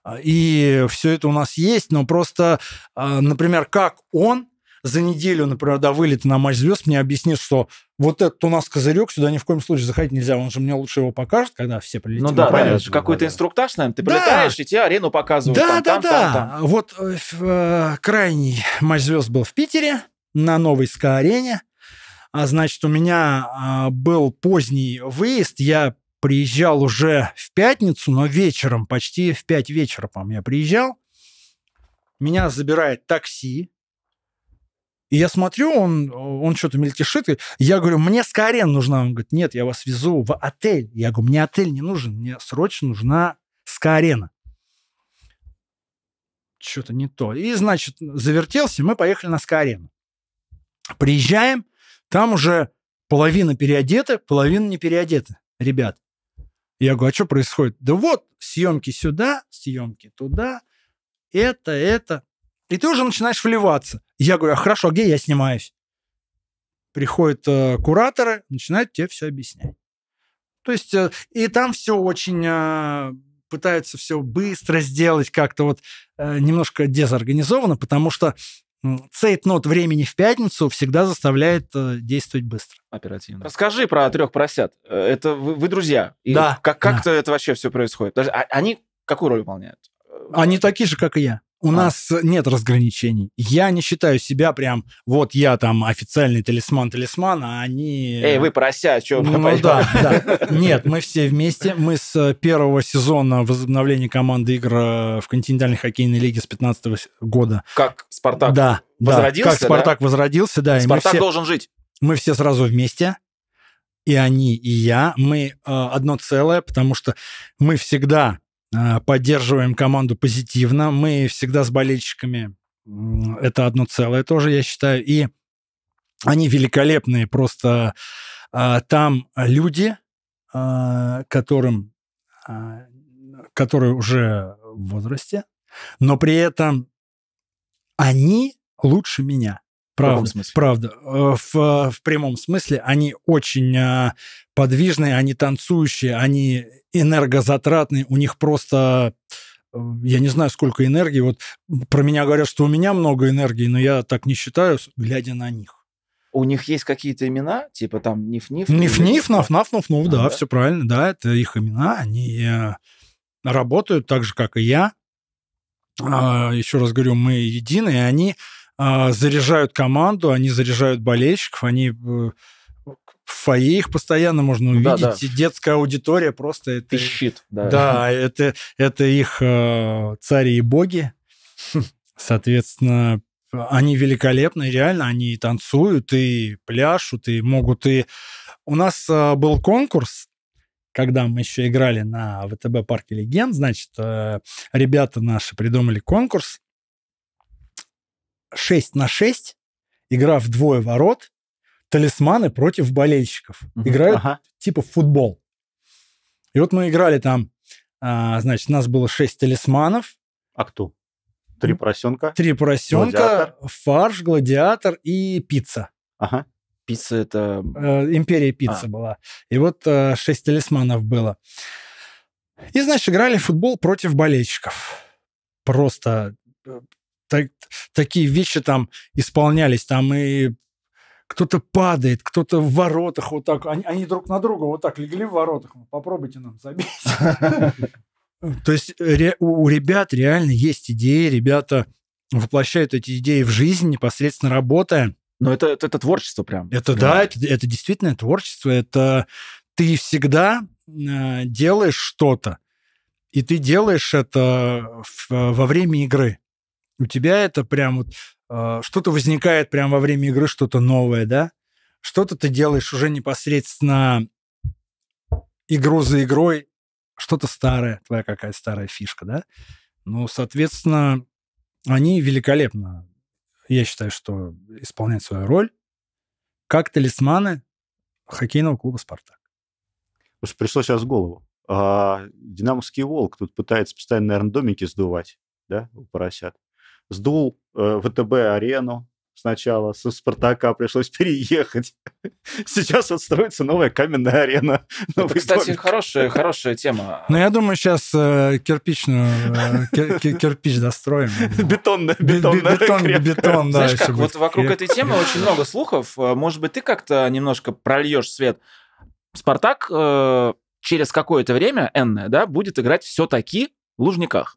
а, и все это у нас есть, но просто, а, например, как он за неделю, например, до вылета на матч звезд мне объяснит, что вот этот у нас козырек, сюда ни в коем случае заходить нельзя, он же мне лучше его покажет, когда все прилетят. Ну да, правильно, да, это какой-то да, инструктаж, наверное, ты прилетаешь, и тебе арену показывают. Да, там, да, там, да. Там, там. Вот э, э, крайний матч звезд был в Питере на новой СКА-арене. А, значит, у меня э, был поздний выезд, я приезжал уже в пятницу, но вечером, почти в пять вечера, по-моему, я приезжал. Меня забирает такси, и я смотрю, он, он что-то мельтешит. И я говорю, мне Скорен нужна. Он говорит, нет, я вас везу в отель. Я говорю, мне отель не нужен, мне срочно нужна Скорена. Что-то не то. И, значит, завертелся, мы поехали на Скорену. Приезжаем, там уже половина переодета, половина не переодета, ребят. Я говорю, а что происходит? Да вот, съемки сюда, съемки туда, это, это. И ты уже начинаешь вливаться. Я говорю, а хорошо, а где я снимаюсь? Приходят э, кураторы, начинают тебе все объяснять. То есть, э, и там все очень э, пытаются все быстро сделать, как-то вот э, немножко дезорганизованно, потому что цейтнот времени в пятницу всегда заставляет э, действовать быстро. Оперативно. Расскажи про трех просят. Э, это вы, вы друзья. И да. Как, как да. это вообще все происходит? Даже, а, они какую роль выполняют? Они такие же, как и я. У а. нас нет разграничений. Я не считаю себя прям, вот я там официальный талисман талисмана, а они... Эй, вы э, прося, что вы Ну да, да. Нет, мы все вместе. Мы с э, первого сезона возобновления команды игр э, в континентальной хоккейной лиге с 15 года. Как Спартак да, возродился, да. Как Спартак да? возродился, да. Спартак все, должен жить. Мы все сразу вместе и они, и я, мы э, одно целое, потому что мы всегда Э, поддерживаем команду позитивно. Мы всегда с болельщиками. Это одно целое тоже, я считаю. И они великолепные. Просто а, там люди, а, которым, а, которые уже в возрасте, но при этом они лучше меня. Правда, в каком смысле? Правда. Э, в, э, в прямом смысле они очень э, подвижные, они танцующие, они энергозатратные, у них просто я не знаю, сколько энергии. Вот про меня говорят, что у меня много энергии, но я так не считаю, глядя на них. У них есть какие-то имена, типа там Ниф-Ниф? Ниф-Ниф, Наф-Наф, Нуф-Нуф, а, да, да, все правильно, да, это их имена, они работают так же, как и я. А, еще раз говорю, мы едины, и они а, заряжают команду, они заряжают болельщиков, они э, в фойе их постоянно можно ну увидеть. Да, да. Детская аудитория просто это... Пищит. Да, да это, это их э, цари и боги. Соответственно, они великолепны, реально, они и танцуют, и пляшут, и могут, и... У нас э, был конкурс, когда мы еще играли на ВТБ парке легенд, значит, ребята наши придумали конкурс, 6 на 6, игра в двое ворот, талисманы против болельщиков. Играют ага. типа в футбол. И вот мы играли там, а, значит, у нас было 6 талисманов. А кто? Три поросенка. Три поросенка, гладиатор. фарш, гладиатор и пицца. Ага. Пицца это... Э, империя пицца а. была. И вот э, шесть талисманов было. И, значит, играли в футбол против болельщиков. Просто так, такие вещи там исполнялись. Там и кто-то падает, кто-то в воротах вот так. Они, они друг на друга вот так легли в воротах. Попробуйте нам забить. То есть у ребят реально есть идеи, ребята воплощают эти идеи в жизнь, непосредственно работая. Но это, это, это творчество прям. Это да, да это, это действительно творчество. Это ты всегда э, делаешь что-то, и ты делаешь это в, во время игры. У тебя это прям вот э, что-то возникает прямо во время игры, что-то новое, да? Что-то ты делаешь уже непосредственно игру за игрой, что-то старое, твоя какая старая фишка, да? Ну, соответственно, они великолепно, я считаю, что исполняют свою роль как талисманы хоккейного клуба «Спартак». Уж пришло сейчас в голову. А, динамовский волк тут пытается постоянно, наверное, домики сдувать, да, у поросят сдул э, ВТБ-арену сначала, со Спартака пришлось переехать. Сейчас вот строится новая каменная арена. Это, кстати, хорошая, хорошая тема. Ну, я думаю, сейчас э, кирпичную, э, кирпич достроим. Бетонная, бетонная. Бетон, бетон, да. Знаешь как, вот вокруг этой темы очень много слухов. Э, может быть, ты как-то немножко прольешь свет. Спартак э, через какое-то время, энное, да, будет играть все-таки в Лужниках.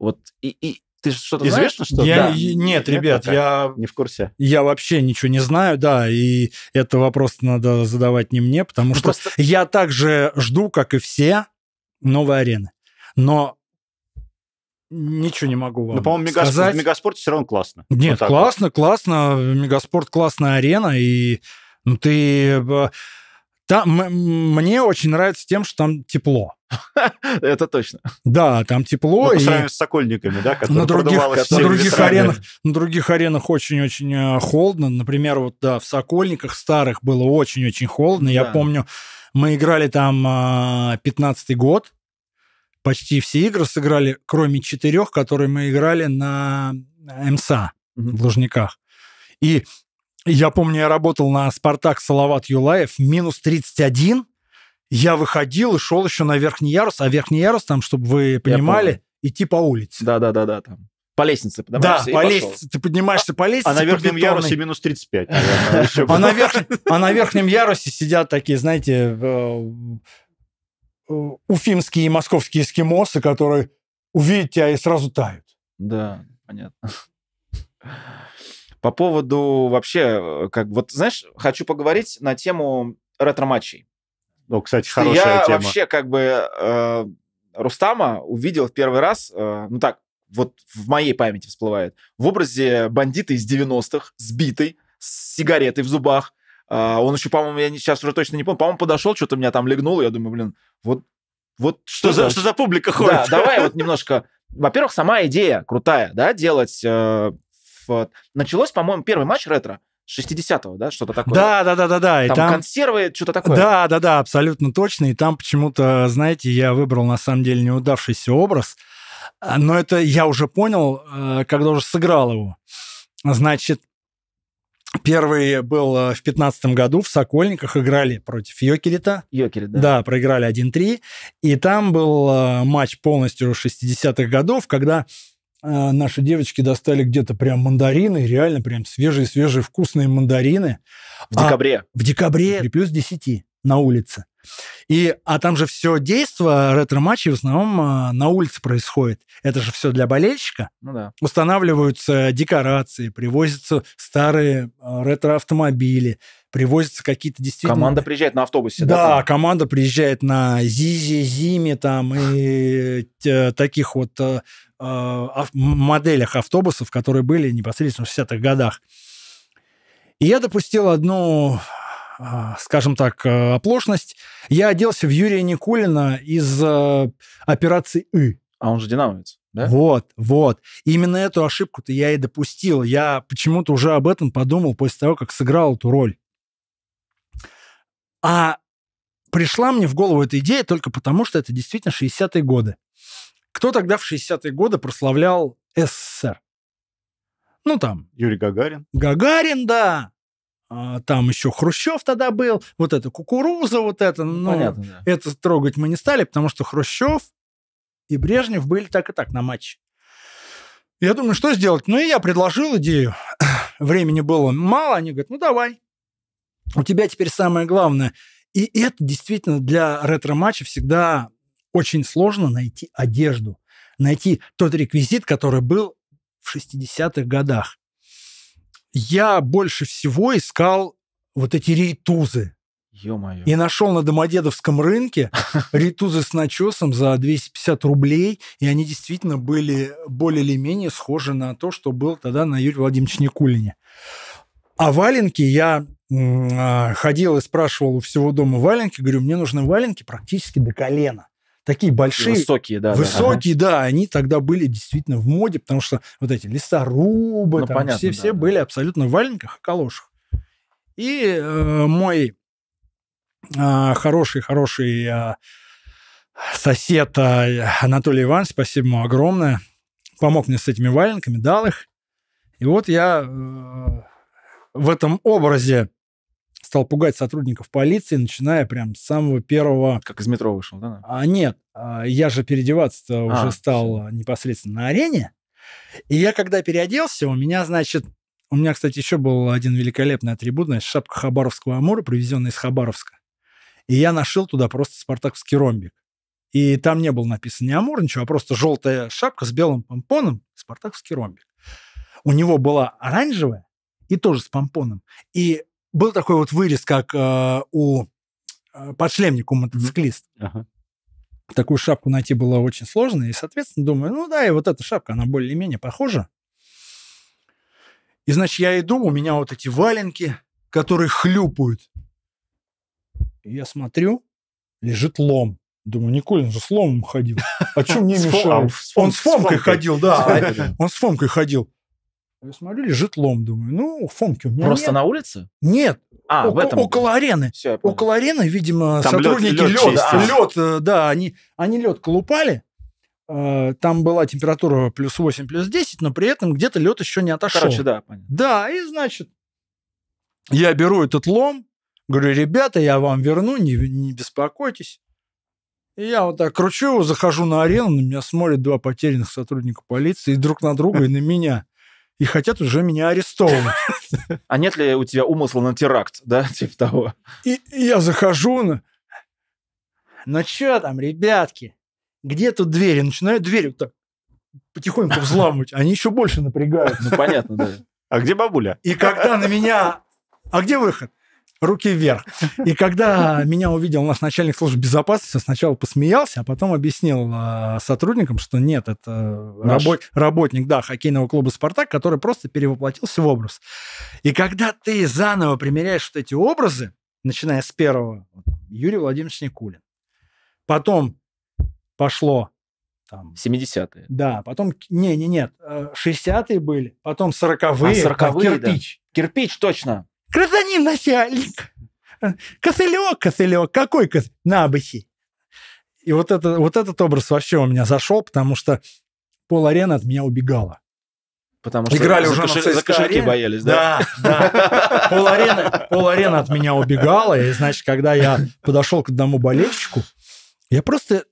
Вот и, и, ты что-то Известно, знаешь? что я, да. Нет, нет ребят, нет, я... Не в курсе. Я вообще ничего не знаю, да, и это вопрос надо задавать не мне, потому ну, что просто... я также жду, как и все, новой арены. Но Ничего не могу ну, вам Но, по-моему, мегаспорт, сказать. мегаспорт все равно классно. Нет, вот классно, вот. классно. Мегаспорт классная арена, и ну, ты э, там, мне очень нравится тем, что там тепло. Это точно. Да, там тепло. Ну, и... с сокольниками, да, на других, на других аренах, на других аренах очень-очень э, холодно. Например, вот да, в сокольниках старых было очень-очень холодно. Да. Я помню, мы играли там 15-й а, год. Почти все игры сыграли, кроме четырех, которые мы играли на э, МСА угу. в Лужниках. И я помню, я работал на «Спартак» Салават Юлаев, минус 31. Я выходил и шел еще на верхний ярус, а верхний ярус там, чтобы вы понимали, идти по улице. Да-да-да-да, там по лестнице поднимаешься. Да, по лестнице. Ты поднимаешься по лестнице. А на верхнем ярусе минус 35. А, а на верхнем ярусе сидят такие, знаете, э, э, уфимские и московские эскимосы, которые увидят тебя а и сразу тают. Да, понятно. По поводу вообще, э, как вот, знаешь, хочу поговорить на тему ретро-матчей. Ну, кстати, хорошая я тема. Я вообще как бы э, Рустама увидел в первый раз, э, ну так, вот в моей памяти всплывает, в образе бандита из 90-х, сбитый, с сигаретой в зубах. Э, он еще, по-моему, я сейчас уже точно не помню, по-моему, подошел, что-то меня там легнул, я думаю, блин, вот, вот что, что, за, что за публика ходит? Да, давай вот немножко... Во-первых, сама идея крутая, да, делать э, Э, началось, по-моему, первый матч ретро. 60-го, да, что-то такое. Да, да, да, да, да. Там, там консервы, что-то такое. Да, да, да, абсолютно точно. И там почему-то, знаете, я выбрал на самом деле неудавшийся образ, а, но это я уже понял, э, когда уже сыграл его. Значит, первый был э, в 15 году в Сокольниках, играли против Йокерита. Йокерит, да. Да, проиграли 1-3. И там был матч полностью 60-х годов, когда а, наши девочки достали где-то прям мандарины, реально прям свежие-свежие вкусные мандарины. В декабре? А, в декабре плюс 10 на улице. И, а там же все действо ретро-матчей в основном а, на улице происходит. Это же все для болельщика. Ну да. Устанавливаются декорации, привозятся старые а, ретро-автомобили, привозятся какие-то действительно... Команда приезжает на автобусе, да? Да, команда приезжает на Зизе, Зиме там и э, таких вот э, э, моделях автобусов, которые были непосредственно в 60-х годах. И я допустил одну, а, скажем так, оплошность. Я оделся в Юрия Никулина из операции «Ы». А он же динамовец, да? Вот, вот. И Именно эту ошибку-то я и допустил. Я почему-то уже об этом подумал после того, как сыграл эту роль. А пришла мне в голову эта идея только потому, что это действительно 60-е годы. Кто тогда в 60-е годы прославлял СССР? Ну, там... Юрий Гагарин. Гагарин, да. А, там еще Хрущев тогда был. Вот это кукуруза, вот это. Ну, Понятно, да. Это трогать мы не стали, потому что Хрущев и Брежнев были так и так на матче. Я думаю, что сделать? Ну, и я предложил идею. Времени было мало. Они говорят, ну, давай у тебя теперь самое главное. И это действительно для ретро-матча всегда очень сложно найти одежду, найти тот реквизит, который был в 60-х годах. Я больше всего искал вот эти рейтузы. Ё-моё. И нашел на домодедовском рынке ритузы с начесом за 250 рублей, и они действительно были более или менее схожи на то, что было тогда на Юрии Владимировиче Никулине. А валенки я а, ходил и спрашивал у всего дома валенки. Говорю, мне нужны валенки практически до колена. Такие большие. И высокие, да. Высокие, да. Ага. да. Они тогда были действительно в моде, потому что вот эти лесорубы, ну, там, понятно, все, да, все да. были абсолютно в валенках и калошах. И э, мой хороший-хороший а, э, а, сосед э, Анатолий Иван, спасибо ему огромное, помог мне с этими валенками, дал их. И вот я э, в этом образе стал пугать сотрудников полиции, начиная прям с самого первого... Как из метро вышел, да? А нет, а, я же переодеваться а, уже стал все. А, непосредственно на арене. И я когда переоделся, у меня, значит, у меня, кстати, еще был один великолепный атрибут, значит, шапка Хабаровского Амура, привезенная из Хабаровска. И я нашил туда просто спартаковский ромбик. И там не было написано не Амур, ничего, а просто желтая шапка с белым помпоном, спартаковский ромбик. У него была оранжевая, и тоже с помпоном. И был такой вот вырез, как э, у э, подшлемника у мотоциклиста. Ага. Такую шапку найти было очень сложно, и, соответственно, думаю, ну да, и вот эта шапка, она более-менее похожа. И, значит, я иду, у меня вот эти валенки, которые хлюпают. И я смотрю, лежит лом. Думаю, Николин же с ломом ходил. А что мне мешал? А, Он с Фомкой ходил, да. Он с Фомкой ходил. Я смотрю, лежит лом, думаю, ну, Фомки у меня Просто нет. на улице? Нет. А, О- в этом? Около арены. Все, около арены, видимо, там сотрудники лед, лед, лед, а. лед э, да, они, они лед колупали. Э, там была температура плюс 8, плюс 10, но при этом где-то лед еще не отошел. Короче, да, понятно. Да, и значит, я беру этот лом, говорю, ребята, я вам верну, не, не беспокойтесь. И я вот так кручу его, захожу на арену, на меня смотрят два потерянных сотрудника полиции, и друг на друга, и на меня и хотят уже меня арестовывать. А нет ли у тебя умысла на теракт, да, типа того? И я захожу на... Ну чё там, ребятки? Где тут двери? Начинаю дверь вот так потихоньку взламывать. Они еще больше напрягают. Ну понятно, да. А где бабуля? И когда на меня... А где выход? руки вверх. И когда меня увидел наш начальник службы безопасности, сначала посмеялся, а потом объяснил а, сотрудникам, что нет, это рабо- работник, да, хоккейного клуба «Спартак», который просто перевоплотился в образ. И когда ты заново примеряешь вот эти образы, начиная с первого, Юрий Владимирович Никулин, потом пошло там... 70-е. Да, потом... Не, не, нет. 60-е э, были, потом 40-е. А, 40 кирпич. Да. Кирпич, точно. Гражданин начальник, кошелек, кошелек, какой кошелек? Набыхи. И вот, это, вот этот образ вообще у меня зашел, потому что пол арены от меня убегала. Потому что играли уже кошель, на за кошельки арене. боялись, да? Да, да. Пол арены, пол арены от меня убегала. И, значит, когда я подошел к одному болельщику, я просто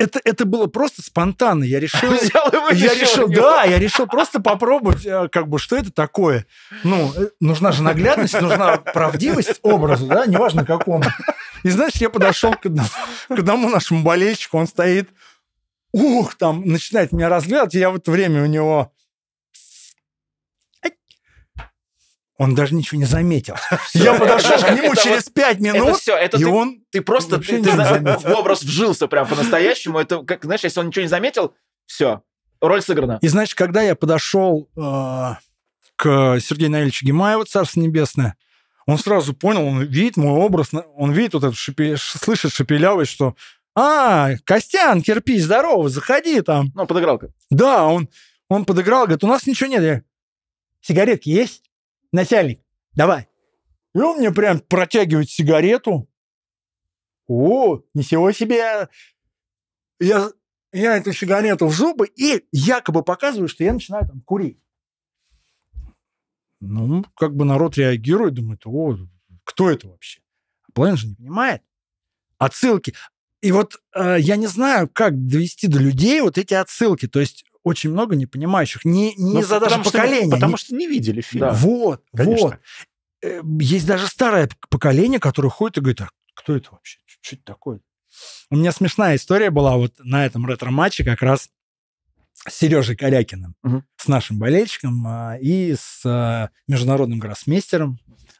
это, это было просто спонтанно. Я решил... Взял его, я решил, да, я решил просто попробовать, э, как бы, что это такое. Ну, э, нужна же наглядность, нужна правдивость образу, да, неважно какому. И знаешь, я подошел к одному, к одному нашему болельщику, он стоит, ух, там, начинает меня разглядывать, я в это время у него Он даже ничего не заметил. Я подошел к нему через пять минут, все, это и он... Ты просто ты в образ вжился прям по-настоящему. Это, как знаешь, если он ничего не заметил, все, роль сыграна. И знаешь, когда я подошел э, к Сергею Наильевичу Гимаеву, Царство Небесное, он сразу понял, он видит мой образ, он видит вот этот, шипе, слышит шепелявый, что «А, Костян, кирпич, здорово, заходи там». Ну, подыграл как. Да, он, он подыграл, говорит, у нас ничего нет. Я, сигаретки есть? начальник, давай. И он мне прям протягивает сигарету. О, ничего себе! Я, я эту сигарету в зубы и якобы показываю, что я начинаю там курить. Ну, как бы народ реагирует, думает, о, кто это вообще? А Половина же не понимает. Отсылки. И вот э, я не знаю, как довести до людей вот эти отсылки. То есть очень много непонимающих, не, не Но ну, за даже потому поколение. Что, потому не... что не видели фильм. Да. Вот, Конечно. вот. Э, есть даже старое поколение, которое ходит и говорит, а кто это вообще? Что это такое? У меня смешная история была вот на этом ретро-матче как раз с Сережей Корякиным, угу. с нашим болельщиком а, и с а, международным гроссмейстером,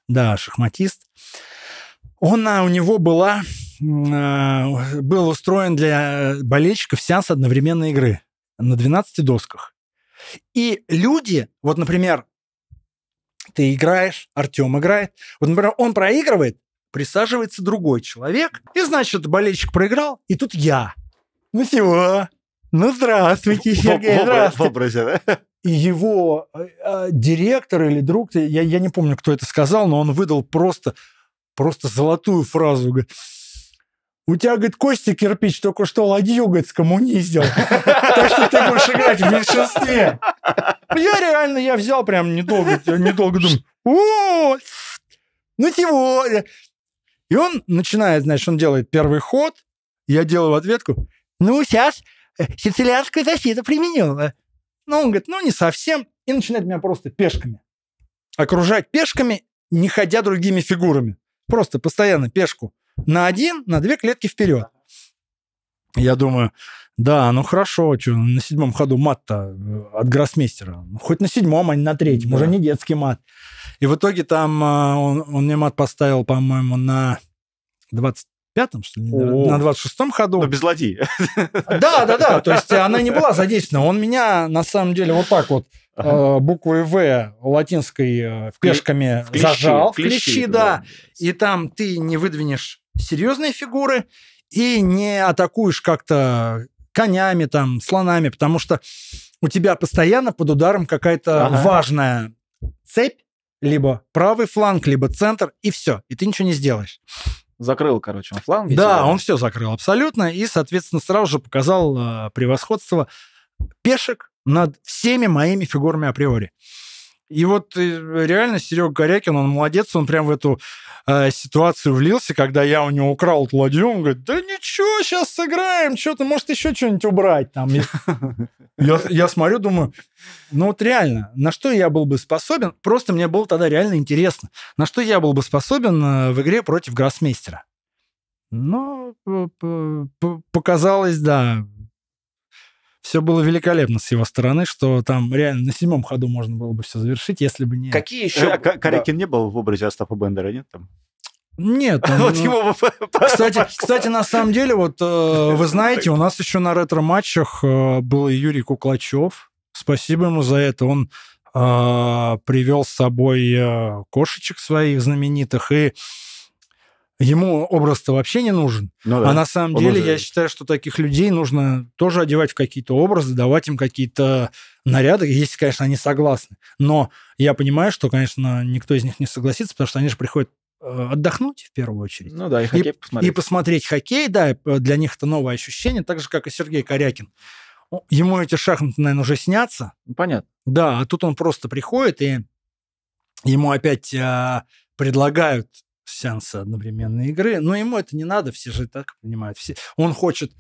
да, шахматист. Он, а, у него была, а, был устроен для болельщиков сеанс одновременной игры на 12 досках. И люди, вот, например, ты играешь, Артем играет. Вот, например, он проигрывает, присаживается другой человек, и, значит, болельщик проиграл, и тут я. Ну, всего. Типа, ну, здравствуйте, Сергей, здравствуйте. И его э, э, директор или друг, я, я не помню, кто это сказал, но он выдал просто, просто золотую фразу. Говорит, у тебя, говорит, Костя Кирпич только что ладью, говорит, скоммуниздил. Так что ты будешь играть в меньшинстве. Я реально, я взял прям недолго, недолго думал. О, ну чего? И он начинает, значит, он делает первый ход, я делаю ответку. Ну, сейчас э, сицилианскую защиту применила. Ну, он говорит, ну, не совсем. И начинает меня просто пешками окружать пешками, не ходя другими фигурами. Просто постоянно пешку на один, на две клетки вперед. Я думаю, да, ну хорошо, что на седьмом ходу мат-то э, от гроссмейстера. Ну, хоть на седьмом, а не на третьем. Да. Уже не детский мат. И в итоге там э, он, он мне мат поставил, по-моему, на 25-м, что ли, О. на 26-м ходу. Но без ладьи. Да, да, да. То есть она не была задействована. Он меня, на самом деле, вот так вот э, ага. буквы «В» латинской в клешками в клещи, зажал. В клещи, в клещи да. да. И там ты не выдвинешь серьезные фигуры и не атакуешь как-то конями, там, слонами, потому что у тебя постоянно под ударом какая-то ага. важная цепь, либо правый фланг, либо центр, и все, и ты ничего не сделаешь. Закрыл, короче, он фланг. Да, он все закрыл абсолютно, и, соответственно, сразу же показал э, превосходство пешек над всеми моими фигурами априори. И вот э, реально Серега Горякин, он молодец, он прям в эту э, ситуацию влился, когда я у него украл эту ладью, он говорит, да ничего, сейчас сыграем, что то может, еще что-нибудь убрать там. Я, я смотрю, думаю, ну вот реально, на что я был бы способен, просто мне было тогда реально интересно, на что я был бы способен э, в игре против гроссмейстера. Но ну, показалось, да, все было великолепно с его стороны, что там реально на седьмом ходу можно было бы все завершить, если бы не... Какие э, еще... А Карякин не был в образе Остапа Бендера, нет там? Нет. Он, вот ему кстати, кстати, на самом деле, вот э, вы знаете, у нас еще на ретро-матчах э, был Юрий Куклачев. Спасибо ему за это. Он привел с собой кошечек своих знаменитых и Ему образ-то вообще не нужен. Ну, да. А на самом Он деле уже... я считаю, что таких людей нужно тоже одевать в какие-то образы, давать им какие-то наряды, если, конечно, они согласны. Но я понимаю, что, конечно, никто из них не согласится, потому что они же приходят э, отдохнуть в первую очередь. Ну да, и хоккей и, посмотреть. И посмотреть хоккей, да, для них это новое ощущение, так же, как и Сергей Корякин. Ему эти шахматы, наверное, уже снятся. Ну, понятно. Да, а тут он просто приходит, и ему опять а, предлагают сеанса одновременной игры, но ему это не надо, все же так понимают. Все. Он хочет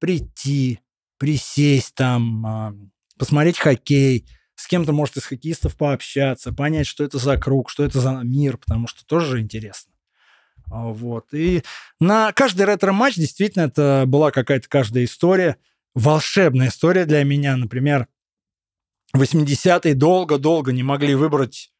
прийти, присесть там, а, посмотреть хоккей, с кем-то, может, из хоккеистов пообщаться, понять, что это за круг, что это за мир, потому что тоже интересно. А, вот. И на каждый ретро-матч действительно это была какая-то каждая история. Волшебная история для меня, например, 80-е долго-долго не могли выбрать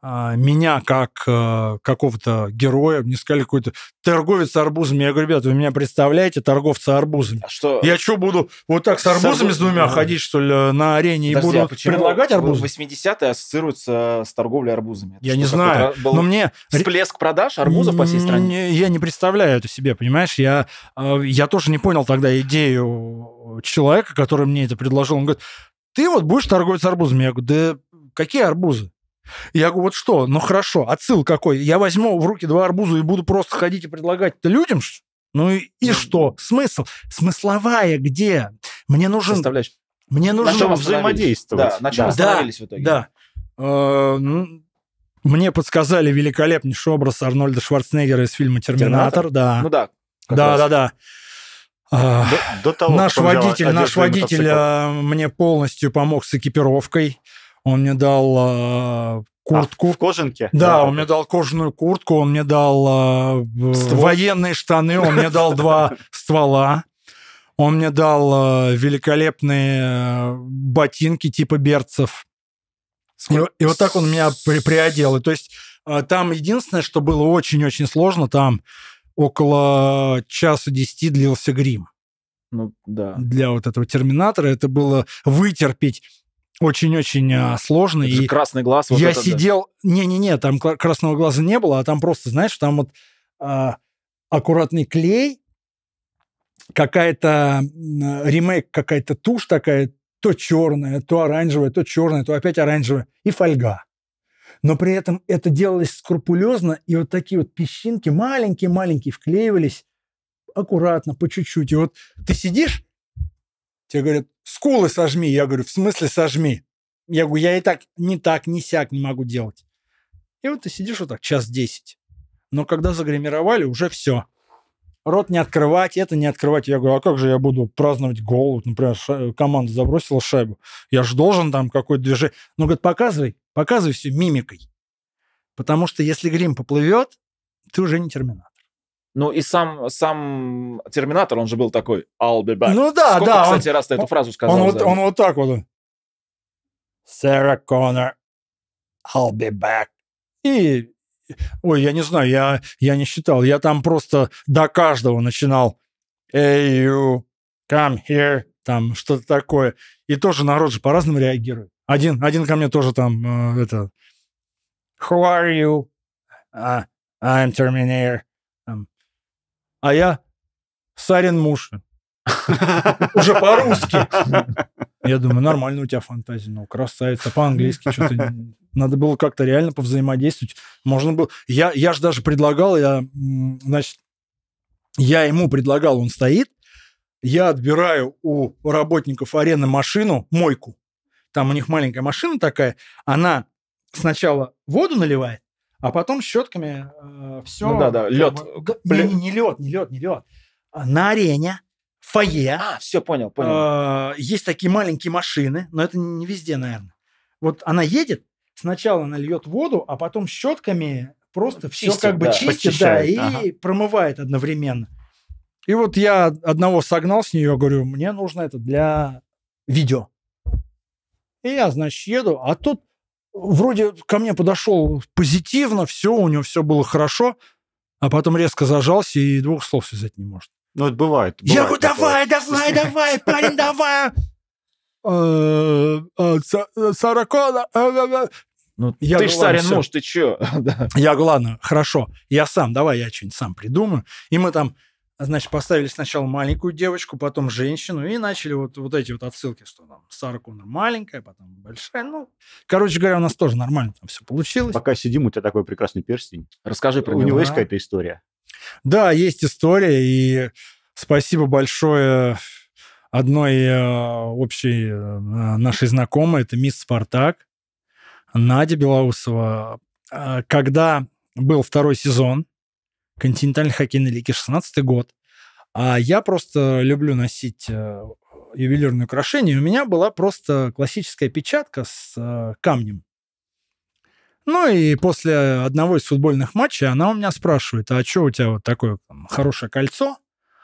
а, меня как э, какого-то героя, мне сказали какой-то торговец арбузами. Я говорю, ребята, вы меня представляете, торговца арбузами. А что? Я что, буду вот так с арбузами с, арбуз... с двумя да. ходить, что ли, на арене Подожди, и а буду а предлагать арбузы? 80-е ассоциируются с торговлей арбузами. Это я что, не знаю, был но мне... Всплеск продаж арбузов по всей стране? Я не представляю это себе, понимаешь? Я, э, я тоже не понял тогда идею человека, который мне это предложил. Он говорит, ты вот будешь торговец арбузами. Я говорю, да какие арбузы? Я говорю, вот что, ну хорошо, отсыл какой? Я возьму в руки два арбуза и буду просто ходить и предлагать это людям? Ну и, и ну, что? Смысл? Смысловая где? Мне нужен... Мне нужно на чем взаимодействовать. Да, на чем да. остановились в итоге. Да. Э, ну, мне подсказали великолепнейший образ Арнольда Шварценеггера из фильма «Терминатор». «Терминатор»? Да, ну, да, да, раз. да, да. До, до того, наш водитель, наш водитель э, мне полностью помог с экипировкой он мне дал э, а, куртку. А, в кожанке? Да, да, он мне дал кожаную куртку, он мне дал э, военные штаны, он мне дал два ствола. Он мне дал а, великолепные э, ботинки типа берцев. И, и вот так он меня при, приодел. И, то есть там единственное, что было очень-очень сложно, там около часа десяти длился грим. Ну, да. Для вот этого терминатора это было вытерпеть очень-очень а, сложно. Это и красный глаз. Вот я этот, сидел... Не-не-не, да. там красного глаза не было, а там просто, знаешь, там вот а, аккуратный клей, какая-то ремейк, какая-то тушь такая, то черная, то оранжевая, то черная, то опять оранжевая, и фольга. Но при этом это делалось скрупулезно, и вот такие вот песчинки маленькие-маленькие вклеивались аккуратно, по чуть-чуть. И вот ты сидишь, тебе говорят, скулы сожми. Я говорю, в смысле сожми? Я говорю, я и так не так, не сяк не могу делать. И вот ты сидишь вот так час десять. Но когда загримировали, уже все. Рот не открывать, это не открывать. Я говорю, а как же я буду праздновать гол? Например, ша- команда забросила шайбу. Я же должен там какое-то движение. Ну, говорит, показывай, показывай все мимикой. Потому что если грим поплывет, ты уже не терминал. Ну и сам, сам Терминатор, он же был такой, I'll be back. Ну да, Сколько, да. кстати, он, раз ты эту фразу сказал? Он вот, он вот так вот. Сара Коннор, I'll be back. И, ой, я не знаю, я, я не считал. Я там просто до каждого начинал. hey, you, come here, там что-то такое. И тоже народ же по-разному реагирует. Один, один ко мне тоже там, э, это... Who are you? Uh, I'm Terminator а я Сарин Муши. Уже по-русски. Я думаю, нормально у тебя фантазия, ну, красавица, по-английски что-то. Надо было как-то реально повзаимодействовать. Можно было... Я, я же даже предлагал, я, значит, я ему предлагал, он стоит, я отбираю у работников арены машину, мойку. Там у них маленькая машина такая, она сначала воду наливает, а потом щетками э, все. Ну, да, да, лед. Бы, не, не, не лед, не лед, не а, лед. На арене, в фойе. А, все, понял, понял. Э, есть такие маленькие машины, но это не везде, наверное. Вот она едет, сначала она льет воду, а потом щетками просто чистит, все как бы да, чистит, почищает, да, ага. и промывает одновременно. И вот я одного согнал с нее, говорю, мне нужно это для видео. И я, значит, еду, а тут вроде ко мне подошел позитивно, все, у него все было хорошо, а потом резко зажался и двух слов связать не может. Ну, это бывает. бывает Я говорю, давай, давай, давай, парень, давай. Э, э, э, сорокона. Ну, ты же Сарин муж, ты че? Я, говорю, ладно, хорошо, я сам, давай я что-нибудь сам придумаю. И мы там значит, поставили сначала маленькую девочку, потом женщину, и начали вот, вот эти вот отсылки, что там Сара Коннор маленькая, потом большая. Ну, короче говоря, у нас тоже нормально там все получилось. Пока сидим, у тебя такой прекрасный перстень. Расскажи про него. У него есть а? какая-то история? Да, есть история, и спасибо большое одной э, общей э, нашей знакомой, это мисс Спартак, Надя Белоусова. Э, когда был второй сезон, континентальной хоккейной лиги, 16 год. А я просто люблю носить э, ювелирные украшения. У меня была просто классическая печатка с э, камнем. Ну и после одного из футбольных матчей она у меня спрашивает, а что у тебя вот такое там, хорошее кольцо?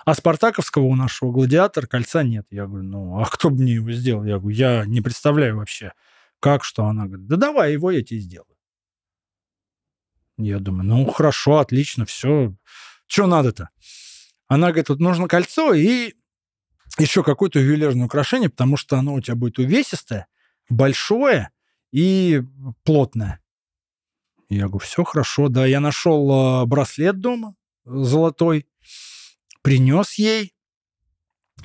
А спартаковского у нашего гладиатора кольца нет. Я говорю, ну а кто бы мне его сделал? Я говорю, я не представляю вообще, как, что. Она говорит, да давай его я тебе сделаю. Я думаю, ну хорошо, отлично, все. Что надо-то? Она говорит, вот нужно кольцо и еще какое-то ювелирное украшение, потому что оно у тебя будет увесистое, большое и плотное. Я говорю, все хорошо, да. Я нашел а, браслет дома э, золотой, принес ей.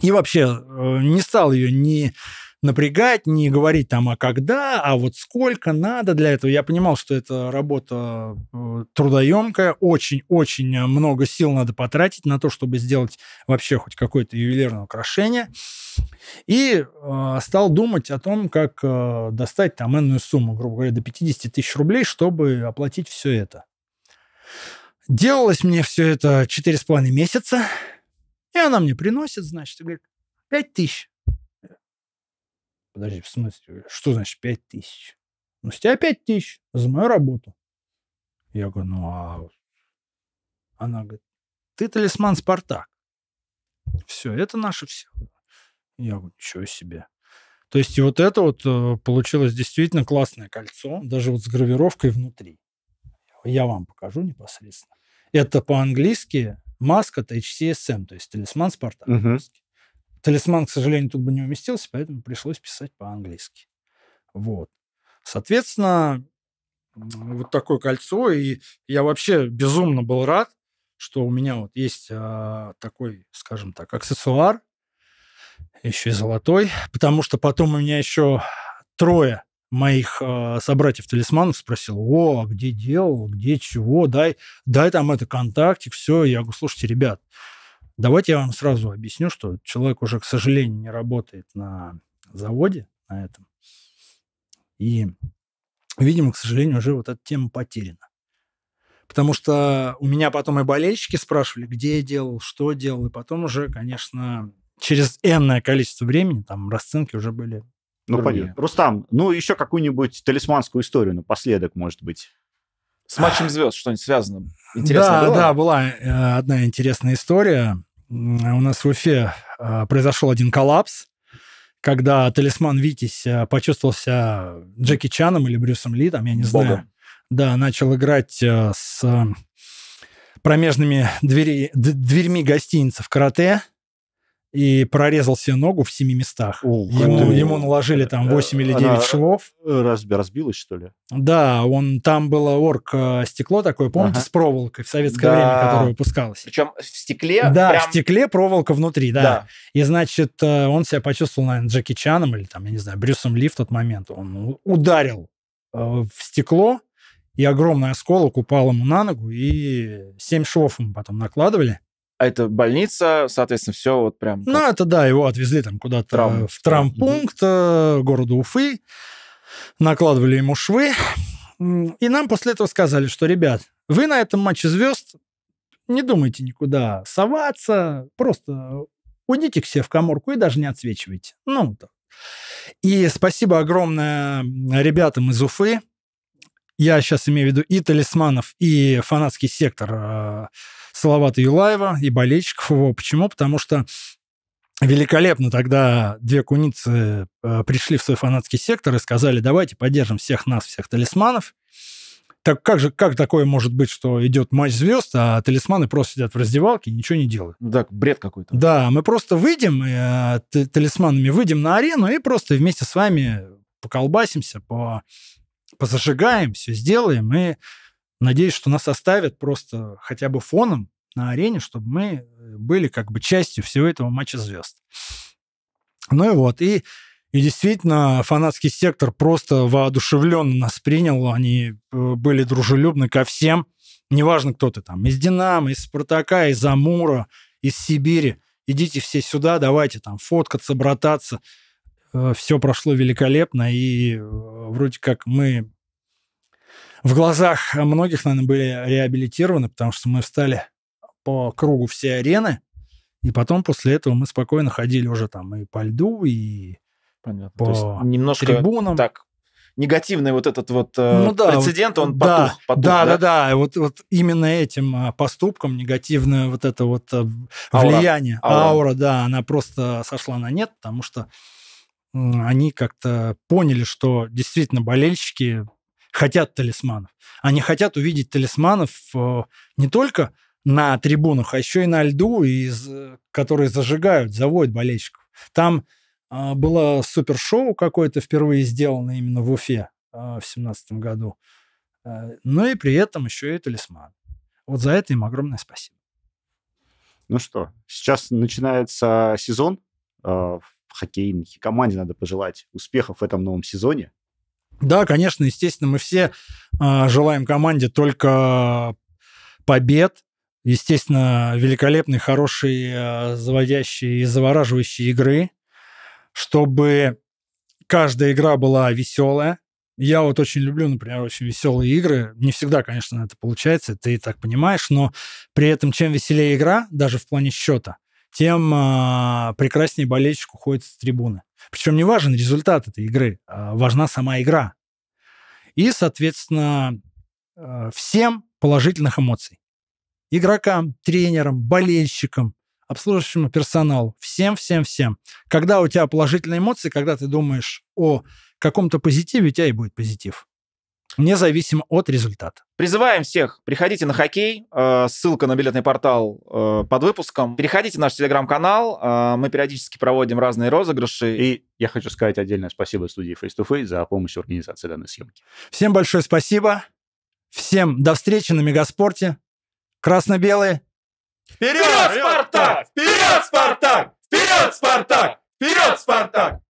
И вообще э, не стал ее ни напрягать, не говорить там, а когда, а вот сколько надо для этого. Я понимал, что эта работа э, трудоемкая, очень-очень э, много сил надо потратить на то, чтобы сделать вообще хоть какое-то ювелирное украшение. И э, стал думать о том, как э, достать там энную сумму, грубо говоря, до 50 тысяч рублей, чтобы оплатить все это. Делалось мне все это 4,5 месяца, и она мне приносит, значит, и говорит, 5 тысяч Подожди, в смысле, что значит 5 тысяч? Ну, с тебя 5 тысяч за мою работу. Я говорю, ну а... Она говорит, ты талисман Спартак. Все, это наше все. Я говорю, ничего себе. То есть и вот это вот э, получилось действительно классное кольцо, даже вот с гравировкой внутри. Я вам покажу непосредственно. Это по-английски маска HCSM, то есть талисман Спартак. Uh-huh. Талисман, к сожалению, тут бы не уместился, поэтому пришлось писать по-английски. Вот. Соответственно, вот такое кольцо. И я вообще безумно был рад, что у меня вот есть а, такой, скажем так, аксессуар, еще и золотой, потому что потом у меня еще трое моих э, а, собратьев-талисманов спросил, о, а где делал, где чего, дай, дай там это контактик, все. Я говорю, слушайте, ребят, Давайте я вам сразу объясню, что человек уже, к сожалению, не работает на заводе, на этом. И, видимо, к сожалению, уже вот эта тема потеряна. Потому что у меня потом и болельщики спрашивали, где я делал, что делал, и потом уже, конечно, через энное количество времени там расценки уже были ну, понятно. Рустам, ну, еще какую-нибудь талисманскую историю напоследок, может быть. С матчем звезд что-нибудь связано? Интересно да, было? да, была э, одна интересная история у нас в Уфе а, произошел один коллапс, когда талисман Витязь а, почувствовался Джеки Чаном или Брюсом Ли, там, я не знаю. Богом. Да, начал играть а, с промежными двери, дверьми гостиницы в карате и прорезал себе ногу в семи местах. О, ему, ему наложили там 8 э, или 9 Она швов. Э, Разби, разбилась, что ли? Да, он, там было орг-стекло э, такое, помните, ага. с проволокой в советское да. время, которое выпускалось. Причем в стекле? Да, прям... в стекле проволока внутри, да. да. И, значит, он себя почувствовал, наверное, Джеки Чаном или, там, я не знаю, Брюсом Ли в тот момент. Он ударил в стекло, и огромный осколок упал ему на ногу, и семь швов ему потом накладывали. А это больница, соответственно, все вот прям... Ну, это да, его отвезли там куда-то Травм. в травмпункт mm города Уфы, накладывали ему швы, и нам после этого сказали, что, ребят, вы на этом матче звезд не думайте никуда соваться, просто уйдите к себе в коморку и даже не отсвечивайте. Ну, так. И спасибо огромное ребятам из Уфы. Я сейчас имею в виду и талисманов, и фанатский сектор а, Салавата Юлаева и болельщиков его. Почему? Потому что великолепно тогда две куницы э, пришли в свой фанатский сектор и сказали, давайте поддержим всех нас, всех талисманов. Так как же, как такое может быть, что идет матч звезд, а талисманы просто сидят в раздевалке и ничего не делают? Да, ну бред какой-то. Да, мы просто выйдем, э, талисманами выйдем на арену и просто вместе с вами поколбасимся, по, позажигаем, все сделаем и Надеюсь, что нас оставят просто хотя бы фоном на арене, чтобы мы э, были как бы частью всего этого матча звезд. Ну и вот, и, и действительно, фанатский сектор просто воодушевленно нас принял, они э, были дружелюбны ко всем, неважно, кто ты там, из «Динамо», из «Спартака», из «Амура», из Сибири, идите все сюда, давайте там фоткаться, брататься. Э, все прошло великолепно, и вроде как мы в глазах многих, наверное, были реабилитированы, потому что мы встали по кругу все арены, и потом после этого мы спокойно ходили уже там и по льду, и Понятно. по То есть немножко трибунам. Так, негативный вот этот вот э, ну, да, прецедент, вот, он потух, да, потух. Да, да, да, да. Вот, вот именно этим а, поступком негативное вот это вот э, влияние, аура. аура, аура, да, она просто сошла на нет, потому что они как-то поняли, что действительно болельщики хотят талисманов. Они хотят увидеть талисманов э, не только на трибунах, а еще и на льду, из э, которые зажигают, заводят болельщиков. Там э, было супершоу какое-то впервые сделано именно в Уфе в семнадцатом году. Но ну и при этом еще и талисман. Вот за это им огромное спасибо. Ну что, сейчас начинается сезон. В хоккейной команде надо пожелать успехов в этом новом сезоне. Да, конечно, естественно, мы все э, желаем команде только побед, естественно, великолепной, хорошей, э, заводящей и завораживающей игры, чтобы каждая игра была веселая. Я вот очень люблю, например, очень веселые игры. Не всегда, конечно, это получается, ты и так понимаешь, но при этом чем веселее игра, даже в плане счета – тем э, прекраснее болельщик уходит с трибуны. Причем не важен результат этой игры, а, важна сама игра. И, соответственно, а, всем положительных эмоций. Игрокам, тренерам, болельщикам, обслуживающему персоналу, всем, всем, всем. Когда у тебя положительные эмоции, когда ты думаешь о каком-то позитиве, у тебя и будет позитив независимо от результата. Призываем всех, приходите на хоккей, э, ссылка на билетный портал э, под выпуском. Переходите в наш телеграм-канал, э, мы периодически проводим разные розыгрыши. И я хочу сказать отдельное спасибо студии Face to Face за помощь в организации данной съемки. Всем большое спасибо, всем до встречи на Мегаспорте. Красно-белые. Вперед, Вперед, Спартак! Вперед, Спартак! Вперед, Спартак! Вперед, Спартак!